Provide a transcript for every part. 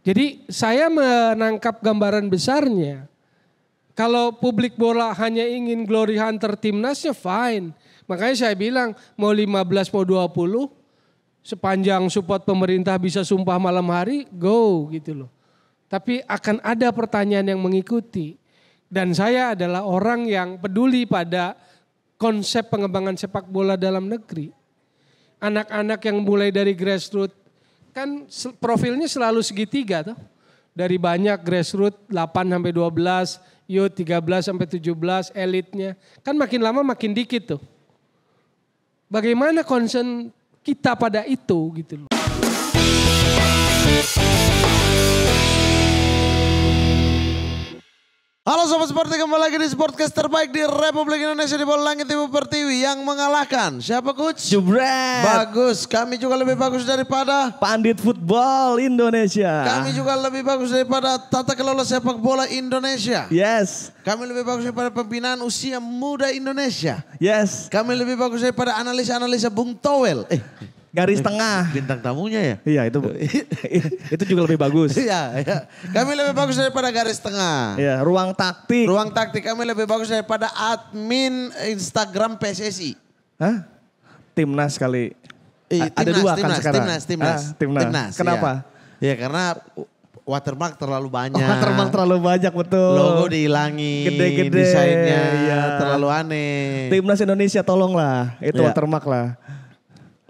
Jadi saya menangkap gambaran besarnya. Kalau publik bola hanya ingin glory hunter timnasnya fine. Makanya saya bilang mau 15 mau 20 sepanjang support pemerintah bisa sumpah malam hari go gitu loh. Tapi akan ada pertanyaan yang mengikuti. Dan saya adalah orang yang peduli pada konsep pengembangan sepak bola dalam negeri. Anak-anak yang mulai dari grassroots kan profilnya selalu segitiga tuh. Dari banyak grassroots 8 sampai 12, youth 13 sampai 17, elitnya. Kan makin lama makin dikit tuh. Bagaimana concern kita pada itu gitu loh. Halo Sobat Sporty kembali lagi di Sportcast terbaik di Republik Indonesia di bola langit Ibu Pertiwi yang mengalahkan siapa coach? Jubret. Bagus, kami juga lebih bagus daripada Pandit Football Indonesia. Kami juga lebih bagus daripada Tata Kelola Sepak Bola Indonesia. Yes. Kami lebih bagus daripada pembinaan usia muda Indonesia. Yes. Kami lebih bagus daripada analis-analisa Bung Towel. Eh, garis tengah. Bintang tamunya ya? Iya itu itu juga lebih bagus. Iya, iya, Kami lebih bagus daripada garis tengah. Iya, ruang taktik. Ruang taktik kami lebih bagus daripada admin Instagram PSSI. Hah? Timnas kali. Eh, timnas, Ada dua kan timnas, kan sekarang. Timnas, timnas, ah, timnas. timnas. Kenapa? Ya. ya, karena watermark terlalu oh, banyak. Oh, watermark terlalu banyak betul. Logo dihilangi. Gede-gede. Desainnya ya terlalu aneh. Timnas Indonesia tolonglah. Itu ya. watermark lah.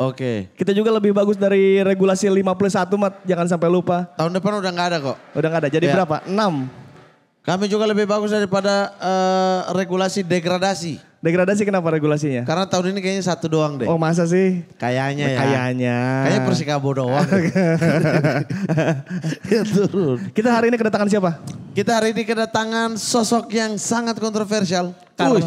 Oke. Okay. Kita juga lebih bagus dari regulasi lima puluh satu, Mat. Jangan sampai lupa. Tahun depan udah nggak ada kok. Udah nggak ada. Jadi ya. berapa? 6. Kami juga lebih bagus daripada uh, regulasi degradasi. Degradasi kenapa regulasinya? Karena tahun ini kayaknya satu doang deh. Oh masa sih? Kayaknya ya. Kayaknya. Kayaknya Persikabo doang. ya turun. Kita hari ini kedatangan siapa? Kita hari ini kedatangan sosok yang sangat kontroversial. Karena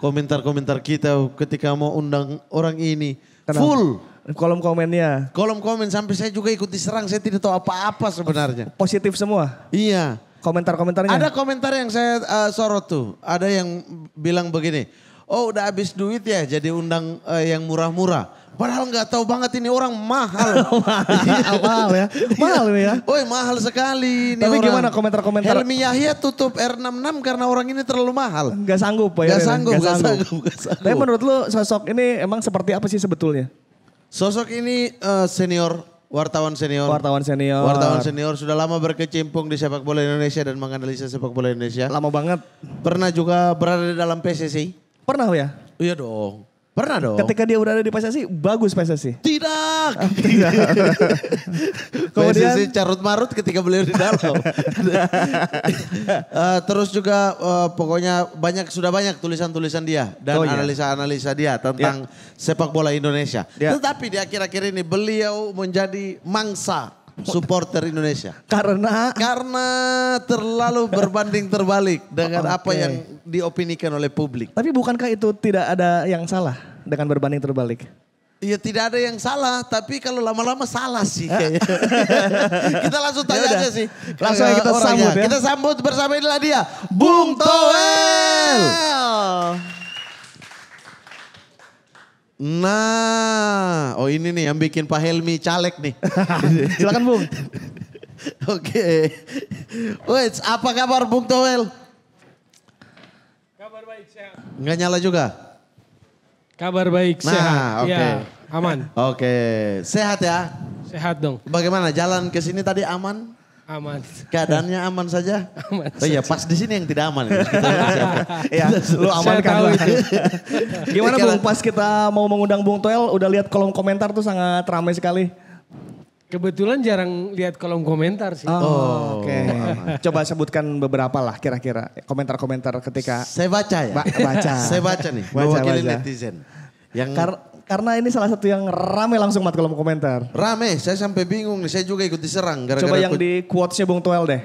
komentar-komentar kita ketika mau undang orang ini Kenapa? Full. Kolom komennya. Kolom komen sampai saya juga ikut diserang. Saya tidak tahu apa-apa sebenarnya. Positif semua? Iya. Komentar-komentarnya? Ada komentar yang saya uh, sorot tuh. Ada yang bilang begini. Oh udah habis duit ya jadi undang uh, yang murah-murah. Padahal nggak tahu banget ini orang mahal. mahal, mahal ya. Iya. Mahal ini ya. Woi mahal sekali ini Tapi orang. gimana komentar-komentar? Helmi Yahya tutup R66 karena orang ini terlalu mahal. Nggak sanggup Pak. Ya, nggak ya? sanggup, nggak sanggup. sanggup, gak Tapi menurut lu sosok ini emang seperti apa sih sebetulnya? Sosok ini uh, senior, wartawan senior. Wartawan senior. Wartawan senior sudah lama berkecimpung di sepak bola Indonesia dan menganalisa sepak bola Indonesia. Lama banget. Pernah juga berada dalam PSSI. Pernah ya? Iya dong. Pernah dong. Ketika dia udah ada di PSSI, bagus PSSI. Tidak. Ah, tidak. Kemudian PSSI carut marut ketika beliau di dalam. uh, terus juga uh, pokoknya banyak sudah banyak tulisan-tulisan dia dan analisa-analisa oh, iya. dia tentang ya. sepak bola Indonesia. Ya. Tetapi di akhir-akhir ini beliau menjadi mangsa supporter Indonesia. Karena karena terlalu berbanding terbalik dengan okay. apa yang diopinikan oleh publik. Tapi bukankah itu tidak ada yang salah dengan berbanding terbalik? Iya tidak ada yang salah, tapi kalau lama-lama salah sih eh. kayaknya. kita langsung tanya Yaudah. aja sih. Langsung kita sambut ya. Kita sambut bersama inilah dia, Bung Toel. Bung Toel. Nah, oh ini nih yang bikin Pak Helmi caleg nih. Silakan Bung. Oke. Wait, apa kabar Bung Toel? Kabar baik sehat. Nggak nyala juga? Kabar baik nah, sehat. Nah, oke. Okay. Ya, aman. Oke, okay. sehat ya? Sehat dong. Bagaimana jalan ke sini tadi aman? Aman. Keadaannya aman saja? Aman. Oh iya, pas di sini yang tidak aman. Ya. Iya, lu aman kan. Gimana Bung, pas kita mau mengundang Bung Toel, udah lihat kolom komentar tuh sangat ramai sekali. Kebetulan jarang lihat kolom komentar sih. Oh, oh oke. Okay. Coba sebutkan beberapa lah kira-kira komentar-komentar ketika. Saya baca ya. Ba baca. Saya baca nih. Baca, baca. netizen. Yang Kar karena ini salah satu yang rame langsung mat mau komentar. Rame, saya sampai bingung nih, saya juga ikut diserang gara-gara. Coba yang aku... di quotesnya Bung Toel deh.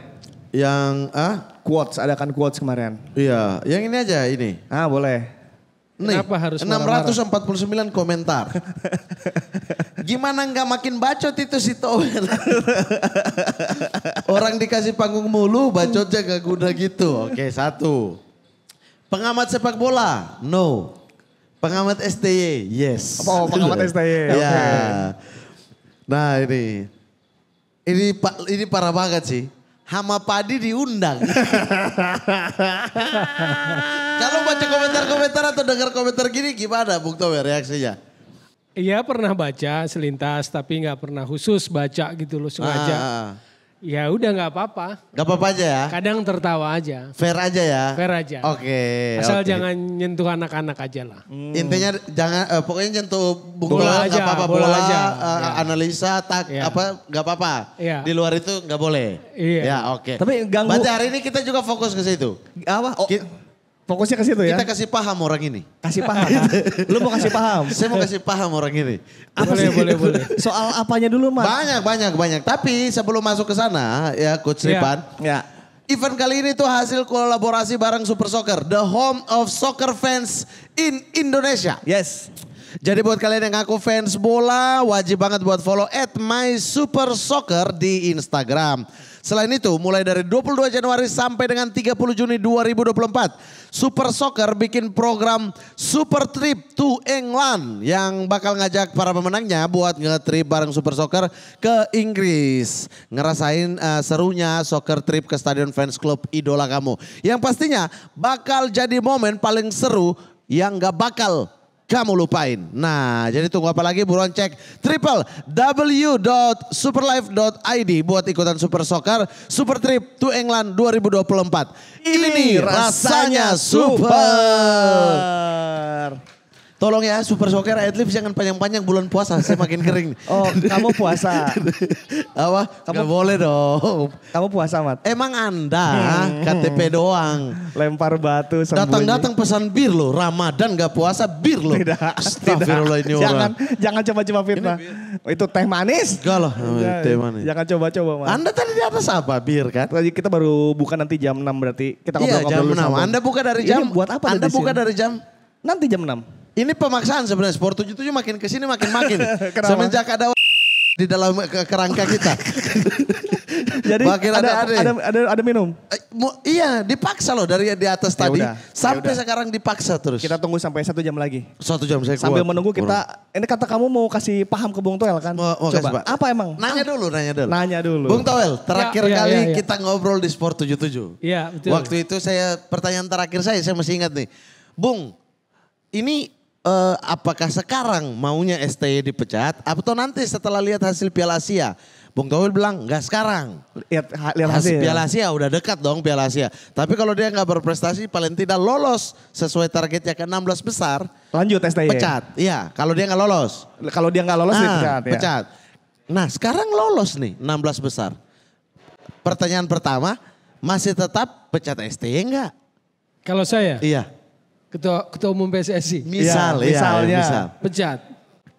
Yang ah quotes, ada kan quotes kemarin. Iya, yang ini aja ini. Ah boleh. Nih, Kenapa harus 649 marah -marah? komentar. Gimana nggak makin bacot itu si Toel? Orang dikasih panggung mulu, bacotnya gak guna gitu. Oke, satu. Pengamat sepak bola, no. Pengamat STY, yes. Oh, pengamat STY. Iya. Okay. Nah ini, ini ini parah banget sih. Hama padi diundang. Kalau baca komentar-komentar atau dengar komentar gini gimana Bung Tower reaksinya? Iya pernah baca selintas tapi nggak pernah khusus baca gitu loh sengaja. Ah, ah, ah. Ya udah nggak apa-apa. Nggak apa-apa aja ya. Kadang tertawa aja. Fair aja ya. Fair aja. Oke. Okay, Asal okay. jangan nyentuh anak-anak aja lah. Hmm. Intinya jangan uh, pokoknya nyentuh bunga bola aja, apa-apa bola, bola aja. Uh, ya. analisa tak ya. apa nggak apa-apa. Ya. Di luar itu nggak boleh. Iya. Ya, oke. Okay. Tapi ganggu Berarti hari ini kita juga fokus ke situ. Apa? Oh. Fokusnya ke situ ya. Kita kasih paham orang ini. Kasih paham. Lu mau kasih paham? Saya mau kasih paham orang ini. Apa boleh, sih? boleh, boleh. Soal apanya dulu, Mas? Banyak, banyak, banyak. Tapi sebelum masuk ke sana, ya Coach ya. Ripan. Ya. Event kali ini tuh hasil kolaborasi bareng Super Soccer, the home of soccer fans in Indonesia. Yes. Jadi buat kalian yang aku fans bola, wajib banget buat follow at my super soccer di Instagram. Selain itu, mulai dari 22 Januari sampai dengan 30 Juni 2024, Super Soccer bikin program Super Trip to England yang bakal ngajak para pemenangnya buat nge-trip bareng Super Soccer ke Inggris. Ngerasain uh, serunya soccer trip ke Stadion Fans Club idola kamu. Yang pastinya bakal jadi momen paling seru yang gak bakal kamu lupain. Nah, jadi tunggu apa lagi buruan cek www.superlife.id buat ikutan Super Soccer Super Trip to England 2024. Ini, Ini rasanya super. super. Tolong ya Super Soccer at least jangan panjang-panjang bulan puasa saya makin kering. Oh kamu puasa? Apa? Kamu Gak boleh dong. Kamu puasa Mat? Emang anda hmm. KTP doang. Lempar batu Datang-datang pesan bir loh. Ramadan gak puasa bir loh. Tidak. tidak. Jangan, jangan coba-coba fitnah. Itu teh manis. Enggak loh. Iya, teh iya. manis. Jangan coba-coba Mat. Anda tadi di atas apa? Bir kan? Tadi kita baru buka nanti jam 6 berarti. Kita iya, ngobrol-ngobrol iya, jam 6. Anda buka dari jam. Ini buat apa? Anda buka dari jam. Nanti jam 6. Ini pemaksaan sebenarnya Sport 77 makin ke sini makin makin. Semenjak ada di dalam kerangka kita. Jadi makin ada, ada, ada, ada, ada minum. Eh, iya, dipaksa loh dari di atas ya tadi ya sampai yaudah. sekarang dipaksa terus. Kita tunggu sampai satu jam lagi. Satu jam saya Sambil kuat. menunggu kita, Kurang. ini kata kamu mau kasih paham ke Bung Toel kan? Mau, mau Coba. Kasih, apa emang? Nanya ah. dulu, nanya dulu. Nanya dulu. Bung Toel, terakhir ya, ya kali ya, ya. kita ngobrol di Sport 77. Iya, betul. Waktu itu saya pertanyaan terakhir saya, saya masih ingat nih. Bung, ini uh, apakah sekarang maunya STY dipecat atau nanti setelah lihat hasil Piala Asia? Bung Towil bilang nggak sekarang. Lihat, lihat hasil, hasil Piala Asia udah dekat dong Piala Asia. Tapi kalau dia nggak berprestasi paling tidak lolos sesuai targetnya ke 16 besar. Lanjut STY. Pecat. Iya, kalau dia nggak lolos. Kalau dia nggak lolos nah, dipecat ya. Pecat. Nah, sekarang lolos nih 16 besar. Pertanyaan pertama, masih tetap pecat STY enggak? Kalau saya? Iya. Ketua, ketua umum PSSI. Misal, ya, ya misalnya. Ya, misal. Pecat.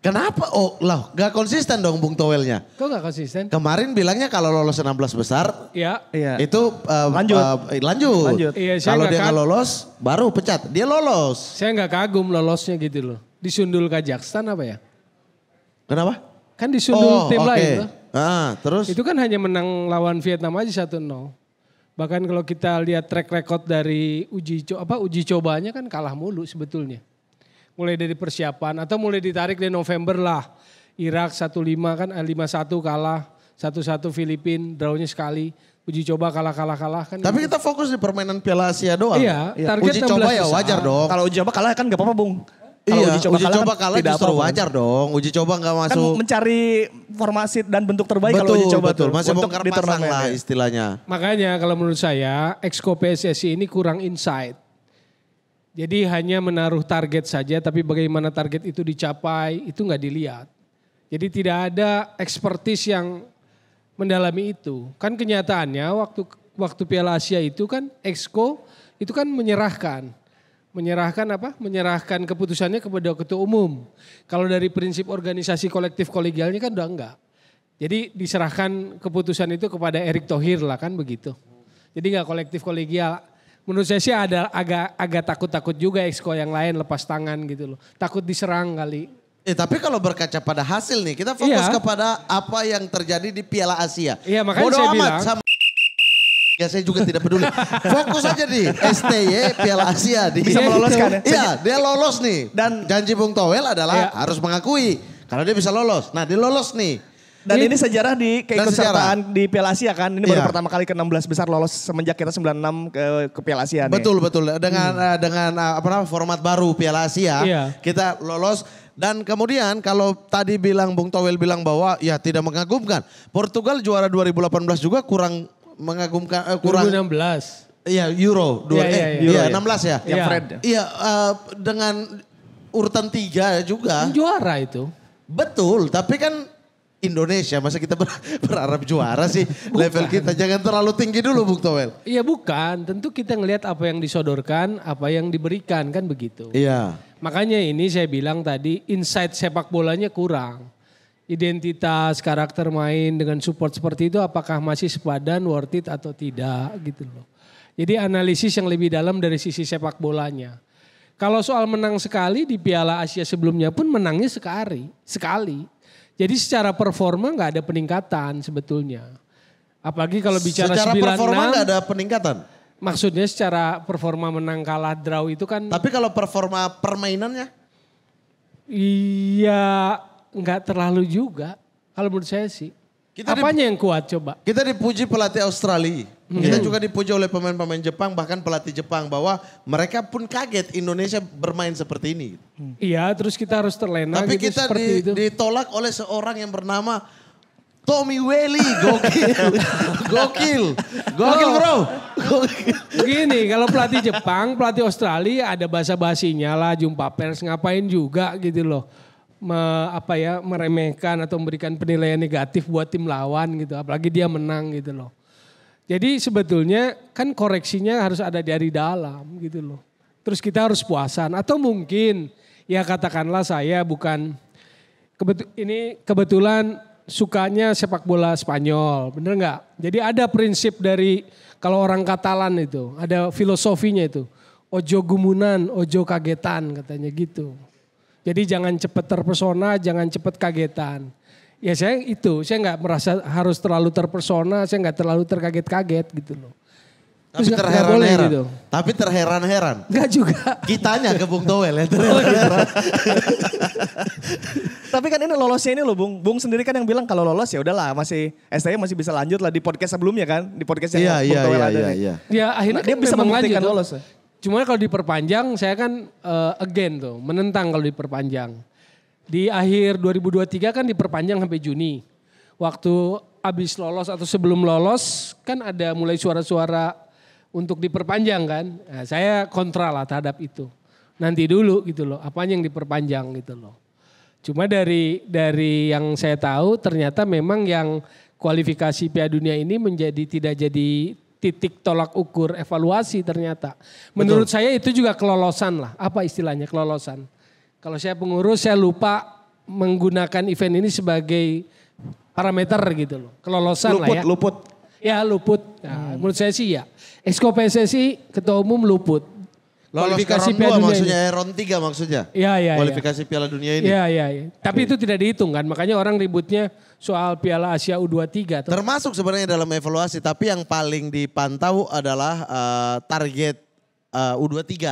Kenapa? Oh, loh, gak konsisten dong Bung Towelnya. Kok gak konsisten? Kemarin bilangnya kalau lolos 16 besar, ya, iya. itu uh, lanjut. Uh, lanjut. lanjut. Iya, kalau dia nggak lolos, baru pecat. Dia lolos. Saya gak kagum lolosnya gitu loh. Disundul Kazakhstan apa ya? Kenapa? Kan disundul oh, tim okay. lain loh. Ah, terus? Itu kan hanya menang lawan Vietnam aja 1-0. Bahkan kalau kita lihat track record dari uji co apa uji cobanya kan kalah mulu sebetulnya. Mulai dari persiapan atau mulai ditarik dari November lah. Irak 1-5 kan 5-1 eh, kalah, 1-1 Filipin drawnya sekali. Uji coba kalah-kalah kalah kan. Tapi gitu. kita fokus di permainan Piala Asia doang. Iya, iya. target uji coba ya wajar ah. dong. Kalau uji coba kalah kan gak apa-apa, Bung. Kalau iya, uji coba uji coba kalah kalah tidak justru wajar kan. dong. Uji coba nggak kan masuk. Kan mencari formasi dan bentuk terbaik betul, kalau uji coba betul. Masih untuk bongkar pasang lah iya. istilahnya. Makanya kalau menurut saya exco PSSI ini kurang insight. Jadi hanya menaruh target saja tapi bagaimana target itu dicapai itu nggak dilihat. Jadi tidak ada ekspertis yang mendalami itu. Kan kenyataannya waktu waktu Piala Asia itu kan exco itu kan menyerahkan menyerahkan apa? Menyerahkan keputusannya kepada ketua umum. Kalau dari prinsip organisasi kolektif kolegialnya kan udah enggak. Jadi diserahkan keputusan itu kepada Erick Thohir lah kan begitu. Jadi enggak kolektif kolegial. Menurut saya sih ada agak agak takut-takut juga exco yang lain lepas tangan gitu loh. Takut diserang kali. Eh, tapi kalau berkaca pada hasil nih, kita iya. fokus iya. kepada apa yang terjadi di Piala Asia. Iya, makanya Bodo saya bilang. Sama Ya saya juga tidak peduli. Fokus aja di STY Piala Asia. Di, bisa meloloskan ya? Iya dia lolos nih. Dan janji Bung Towel adalah ya. harus mengakui. karena dia bisa lolos. Nah dia lolos nih. Dan ini, ini sejarah di keikutsertaan di Piala Asia kan. Ini iya. baru pertama kali ke-16 besar lolos semenjak kita 96 ke, ke Piala Asia nih. Betul betul. Dengan hmm. Eh, dengan eh, apa namanya format baru Piala Asia iya. kita lolos dan kemudian kalau tadi bilang Bung Towel bilang bahwa ya tidak mengagumkan. Portugal juara 2018 juga kurang mengagumkan uh, kurang 2016. Iya, Euro dua iya, iya, eh, iya. ya, ya, ya, ya, 16 ya. Yang Fred. Ya? Iya, uh, dengan urutan tiga juga. Juara itu. Betul, tapi kan Indonesia masa kita ber berharap juara sih level kita jangan terlalu tinggi dulu Bung Towel. Iya bukan, tentu kita ngelihat apa yang disodorkan, apa yang diberikan kan begitu. Iya. Makanya ini saya bilang tadi insight sepak bolanya kurang identitas karakter main dengan support seperti itu apakah masih sepadan worth it atau tidak gitu loh. Jadi analisis yang lebih dalam dari sisi sepak bolanya. Kalau soal menang sekali di Piala Asia sebelumnya pun menangnya sekali, sekali. Jadi secara performa nggak ada peningkatan sebetulnya. Apalagi kalau bicara secara 96, performa nggak ada peningkatan. Maksudnya secara performa menang kalah draw itu kan. Tapi kalau performa permainannya? Iya, nggak terlalu juga kalau menurut saya sih. Kita Apanya di, yang kuat coba? Kita dipuji pelatih Australia. Hmm. Kita iya. juga dipuji oleh pemain-pemain Jepang bahkan pelatih Jepang bahwa mereka pun kaget Indonesia bermain seperti ini. Hmm. Iya, hmm. terus kita harus terlena Tapi gitu, kita di, itu. ditolak oleh seorang yang bernama Tommy Welly, gokil. gokil. Gokil, Bro. Gokil. Gini, kalau pelatih Jepang, pelatih Australia ada bahasa-basinya lah, jumpa pers ngapain juga gitu loh me, apa ya meremehkan atau memberikan penilaian negatif buat tim lawan gitu apalagi dia menang gitu loh jadi sebetulnya kan koreksinya harus ada dari dalam gitu loh terus kita harus puasan atau mungkin ya katakanlah saya bukan kebetul ini kebetulan sukanya sepak bola Spanyol bener nggak jadi ada prinsip dari kalau orang Katalan itu ada filosofinya itu ojo gumunan ojo kagetan katanya gitu jadi jangan cepat terpesona, jangan cepat kagetan. Ya saya itu, saya nggak merasa harus terlalu terpesona, saya nggak terlalu terkaget-kaget gitu loh. Tapi terheran-heran. Gitu. Tapi terheran-heran. Enggak juga. Kitanya ke Bung Towel ya oh, iya. terheran-heran. Tapi kan ini lolosnya ini loh Bung. Bung sendiri kan yang bilang kalau lolos ya udahlah masih STM masih bisa lanjut lah di podcast sebelumnya kan, di podcast yang iya, Bung iya, Towel Iya, ada. Iya, iya, iya. Ya akhirnya nah, dia kan bisa membuktikan lolos. Ya? Cuma kalau diperpanjang saya kan uh, again tuh menentang kalau diperpanjang. Di akhir 2023 kan diperpanjang sampai Juni. Waktu habis lolos atau sebelum lolos kan ada mulai suara-suara untuk diperpanjang kan. Nah, saya kontra lah terhadap itu. Nanti dulu gitu loh, apa yang diperpanjang gitu loh. Cuma dari dari yang saya tahu ternyata memang yang kualifikasi Piala Dunia ini menjadi tidak jadi titik tolak ukur evaluasi ternyata. Menurut Betul. saya itu juga kelolosan lah. Apa istilahnya kelolosan? Kalau saya pengurus saya lupa menggunakan event ini sebagai parameter gitu loh. Kelolosan luput, lah ya. Luput, luput. Ya luput. Nah, hmm. Menurut saya sih ya. Esko PSSI Ketua Umum luput. Kualifikasi Piala Dunia maksudnya ini. Eh, tiga 3 maksudnya. Iya, iya. iya. Kualifikasi ya. Piala Dunia ini. Iya, iya. Ya. Tapi itu tidak dihitung kan. Makanya orang ributnya soal Piala Asia U23. Tuh. Termasuk sebenarnya dalam evaluasi, tapi yang paling dipantau adalah uh, target uh, eh, U23.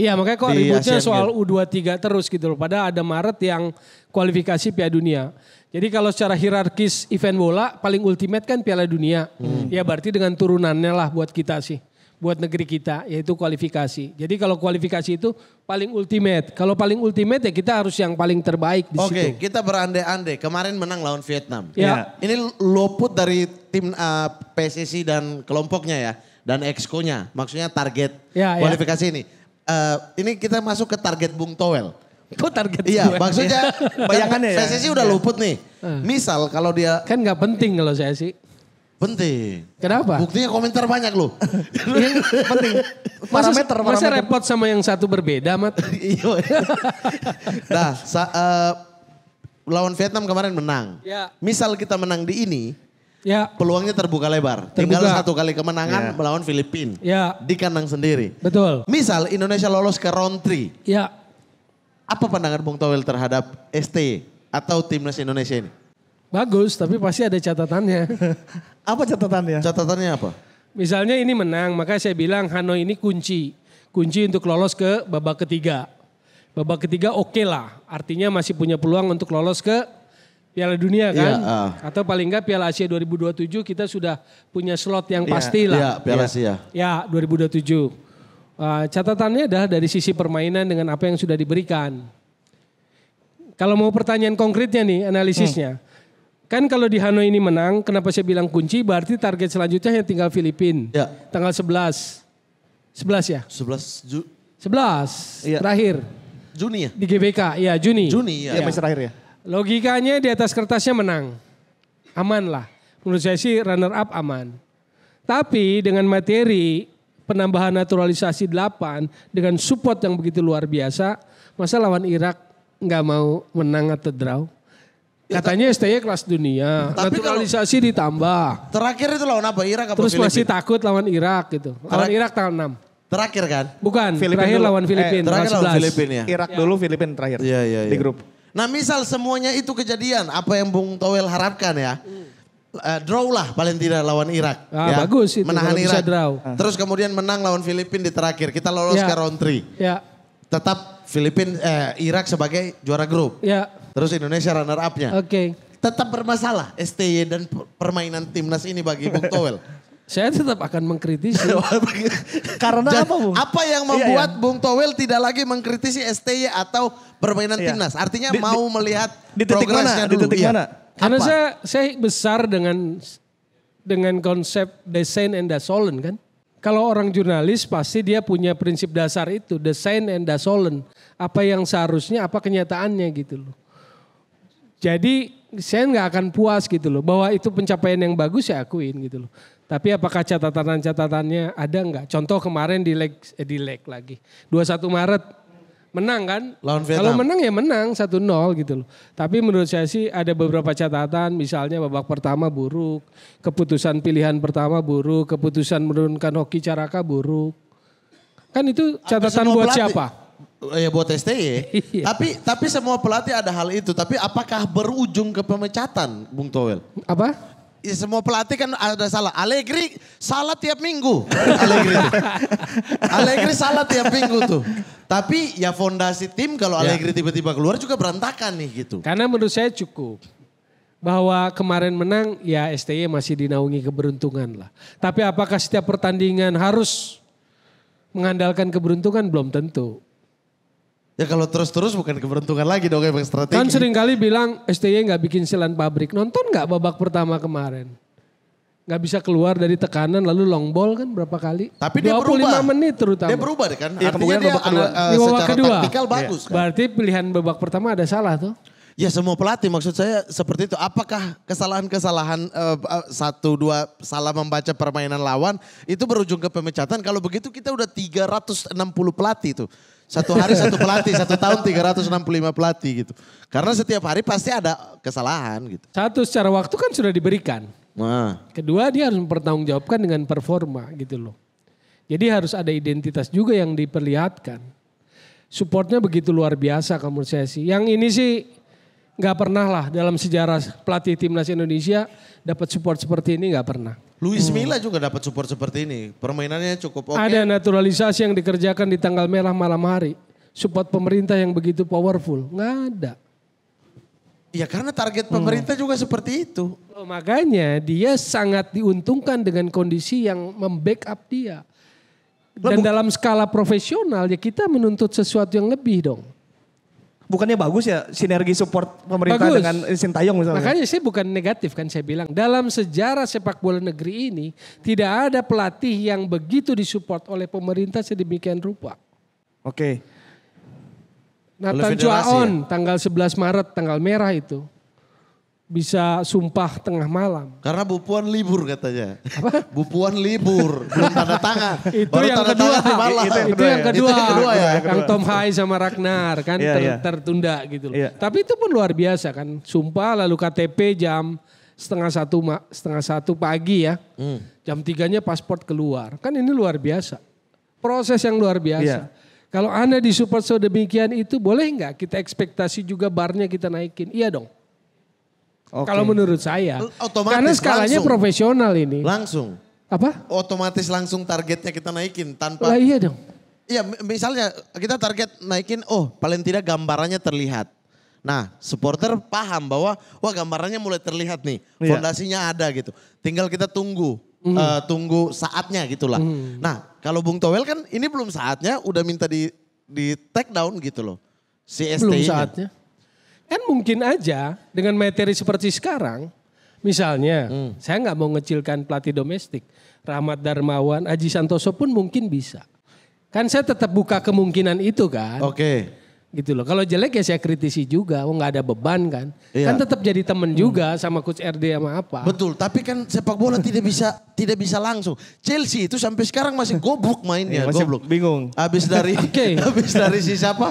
Iya, makanya kok ributnya Asian soal U23 terus gitu loh. Padahal ada Maret yang kualifikasi Piala Dunia. Jadi kalau secara hierarkis event bola paling ultimate kan Piala Dunia. Hmm. Ya berarti dengan turunannya lah buat kita sih buat negeri kita yaitu kualifikasi. Jadi kalau kualifikasi itu paling ultimate. Kalau paling ultimate ya kita harus yang paling terbaik di Oke, situ. kita berandai-andai. Kemarin menang lawan Vietnam. Ya. ya. Ini luput dari tim uh, PSSI dan kelompoknya ya dan exco-nya. Maksudnya target ya, ya. kualifikasi ya. ini. Uh, ini kita masuk ke target Bung Towel. Kok target Iya, gue? maksudnya bayangannya ya. PSSI udah ya. luput nih. Hmm. Misal kalau dia kan nggak penting kalau saya sih. Penting. Kenapa? Buktinya komentar banyak loh. Iya, penting. Parameter, masa, repot sama yang satu berbeda, Mat? Iya. nah, sa, uh, lawan Vietnam kemarin menang. Ya. Misal kita menang di ini, ya. peluangnya terbuka lebar. Terbuka. Tinggal satu kali kemenangan ya. melawan Filipina ya. di kandang sendiri. Betul. Misal Indonesia lolos ke round 3. Ya. Apa pandangan Bung Towel terhadap ST e atau timnas Indonesia ini? Bagus, tapi pasti ada catatannya. apa catatannya? Catatannya apa? Misalnya ini menang, maka saya bilang Hanoi ini kunci. Kunci untuk lolos ke babak ketiga. Babak ketiga oke okay lah, artinya masih punya peluang untuk lolos ke Piala Dunia iya, kan? Yeah, uh. Atau paling enggak Piala Asia 2027 kita sudah punya slot yang iya, pasti lah. Iya, Piala iya. Asia. Ya, 2027. Uh, ah, catatannya adalah dari sisi permainan dengan apa yang sudah diberikan. Kalau mau pertanyaan konkretnya nih analisisnya. Hmm Kan kalau di Hanoi ini menang, kenapa saya bilang kunci? Berarti target selanjutnya yang tinggal Filipina, Ya. Tanggal 11. 11 ya? 11 Ju 11 ya. terakhir. Juni ya? Di GBK, ya Juni. Juni ya. ya. ya terakhir ya. Logikanya di atas kertasnya menang. Aman lah. Menurut saya sih runner up aman. Tapi dengan materi penambahan naturalisasi 8 dengan support yang begitu luar biasa, masa lawan Irak nggak mau menang atau draw? Ya, Katanya STY kelas dunia, Tapi naturalisasi kalau, ditambah. Terakhir itu lawan apa? Irak apa Terus Filipin? masih takut lawan Irak gitu. Lawan Irak tanggal 6. Terakhir kan? Bukan, Filipin terakhir dulu. lawan eh, Filipina. Eh, terakhir lawan Filipina ya. Irak ya. dulu, Filipina terakhir. Iya, iya, iya. Di grup. Nah misal semuanya itu kejadian, apa yang Bung Towel harapkan ya? Uh, draw lah paling tidak lawan Irak. Ah, ya. Bagus itu. Menahan Irak. draw. Ah. Terus kemudian menang lawan Filipina di terakhir. Kita lolos ya. ke round 3. Ya. Tetap Filipina, eh, Irak sebagai juara grup. Ya Terus Indonesia runner up-nya. Oke. Okay. Tetap bermasalah STY dan permainan timnas ini bagi Bung Towel. Saya tetap akan mengkritisi. Karena apa Bung? Apa yang membuat iya, iya. Bung Towel tidak lagi mengkritisi STY atau permainan iya. timnas? Artinya di, mau di, melihat di titik mana? Dulu. Di titik iya. mana? Karena saya saya besar dengan dengan konsep desain and dasolen kan. Kalau orang jurnalis pasti dia punya prinsip dasar itu, desain and dasolen. Apa yang seharusnya, apa kenyataannya gitu loh. Jadi saya nggak akan puas gitu loh. Bahwa itu pencapaian yang bagus saya akuin gitu loh. Tapi apakah catatan-catatannya ada nggak? Contoh kemarin di leg, eh, di leg lagi. 21 Maret menang kan? Kalau menang ya menang 1-0 gitu loh. Tapi menurut saya sih ada beberapa catatan, misalnya babak pertama buruk, keputusan pilihan pertama buruk, keputusan menurunkan hoki caraka buruk. Kan itu catatan buat pelatih, siapa? ya buat STY. Iya. tapi tapi semua pelatih ada hal itu. Tapi apakah berujung ke pemecatan, Bung Towel? Apa? Ya, semua pelatih kan ada salah. Allegri salah tiap minggu. Allegri. Allegri salah tiap minggu tuh. Tapi ya fondasi tim kalau ya. Allegri tiba-tiba keluar juga berantakan nih gitu. Karena menurut saya cukup bahwa kemarin menang ya STY masih dinaungi keberuntungan lah. Tapi apakah setiap pertandingan harus mengandalkan keberuntungan belum tentu. Ya kalau terus-terus bukan keberuntungan lagi dong efek strategi. Kan sering kali bilang STY gak bikin silan pabrik. Nonton gak babak pertama kemarin? Gak bisa keluar dari tekanan lalu long ball kan berapa kali? Tapi dia berubah. menit terutama. Dia berubah kan? Ya, Artinya dia babak kedua. Ada, uh, Di babak kedua. taktikal iya. bagus ya. kan? Berarti pilihan babak pertama ada salah tuh. Ya semua pelatih maksud saya seperti itu. Apakah kesalahan-kesalahan uh, uh, satu dua salah membaca permainan lawan itu berujung ke pemecatan? Kalau begitu kita udah 360 pelatih tuh. Satu hari satu pelatih, satu tahun 365 pelatih gitu. Karena setiap hari pasti ada kesalahan gitu. Satu secara waktu kan sudah diberikan. Nah. Kedua dia harus mempertanggungjawabkan dengan performa gitu loh. Jadi harus ada identitas juga yang diperlihatkan. Supportnya begitu luar biasa kamu saya sih. Yang ini sih nggak pernah lah dalam sejarah pelatih timnas Indonesia dapat support seperti ini nggak pernah. Luis hmm. Milla hmm. juga dapat support seperti ini. Permainannya cukup oke. Okay. Ada naturalisasi yang dikerjakan di tanggal merah malam hari. Support pemerintah yang begitu powerful. Nggak ada. Ya karena target hmm. pemerintah hmm. juga seperti itu. Oh, makanya dia sangat diuntungkan dengan kondisi yang membackup dia. Dan Lalu, dalam skala profesional ya kita menuntut sesuatu yang lebih dong bukannya bagus ya sinergi support pemerintah bagus. dengan Sintayong misalnya. Makanya saya bukan negatif kan saya bilang. Dalam sejarah sepak bola negeri ini tidak ada pelatih yang begitu disupport oleh pemerintah sedemikian rupa. Oke. Okay. Nah, Tanjuaon ya? tanggal 11 Maret tanggal merah itu bisa sumpah tengah malam. Karena Bu Puan libur katanya. Apa? Bu Puan libur, belum tanda tangan. itu yang kedua. Itu, yang kedua, ya. itu yang kedua. yang ya. Kang Tom Hai sama Ragnar kan yeah, ter yeah. tertunda gitu loh. Yeah. Tapi itu pun luar biasa kan. Sumpah lalu KTP jam setengah satu setengah satu pagi ya. Hmm. Jam tiganya paspor keluar. Kan ini luar biasa. Proses yang luar biasa. Yeah. Kalau Anda di disupport demikian itu boleh nggak kita ekspektasi juga barnya kita naikin? Iya dong. Okay. Kalau menurut saya. Otomatis Karena skalanya langsung. profesional ini. Langsung. Apa? Otomatis langsung targetnya kita naikin tanpa. Lah iya dong. Iya misalnya kita target naikin oh paling tidak gambarannya terlihat. Nah, supporter paham bahwa wah gambarannya mulai terlihat nih, iya. fondasinya ada gitu. Tinggal kita tunggu, mm. uh, tunggu saatnya gitulah. Mm. Nah, kalau Bung Towel kan ini belum saatnya, udah minta di di take down gitu loh. Si STI belum saatnya. Kan mungkin aja dengan materi seperti sekarang, misalnya hmm. saya nggak mau ngecilkan pelatih domestik, Rahmat Darmawan, Aji Santoso pun mungkin bisa. Kan saya tetap buka kemungkinan itu kan. Oke. Okay. Gitu loh. Kalau jelek ya saya kritisi juga. Oh nggak ada beban kan. Iya. Kan tetap jadi temen hmm. juga hmm. sama coach RD sama apa. Betul. Tapi kan sepak bola tidak bisa tidak bisa langsung. Chelsea itu sampai sekarang masih goblok mainnya. Iya, masih goblok. Bingung. Habis dari okay. dari si siapa?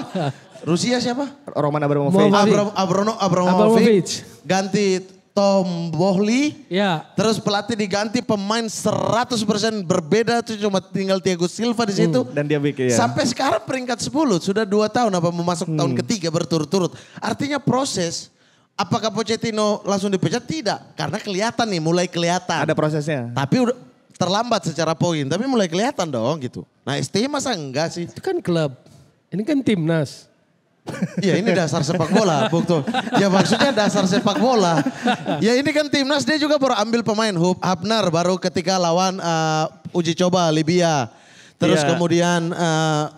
Rusia siapa? Roman Abramovich. Abram, Abrono, Abramovich. Ganti Tom Bohli. Ya. Terus pelatih diganti pemain 100% berbeda tuh cuma tinggal Thiago Silva di situ. Hmm, dan dia bikin ya. Sampai sekarang peringkat 10 sudah 2 tahun apa masuk hmm. tahun ketiga berturut-turut. Artinya proses apakah Pochettino langsung dipecat? Tidak, karena kelihatan nih mulai kelihatan. Ada prosesnya. Tapi udah terlambat secara poin, tapi mulai kelihatan dong gitu. Nah, istimewa masa enggak sih? Itu kan klub. Ini kan timnas. Ya ini dasar sepak bola, Bukto. Ya maksudnya dasar sepak bola. Ya ini kan timnas dia juga baru ambil pemain Hub Abner baru ketika lawan uh, uji coba Libya. Terus yeah. kemudian uh,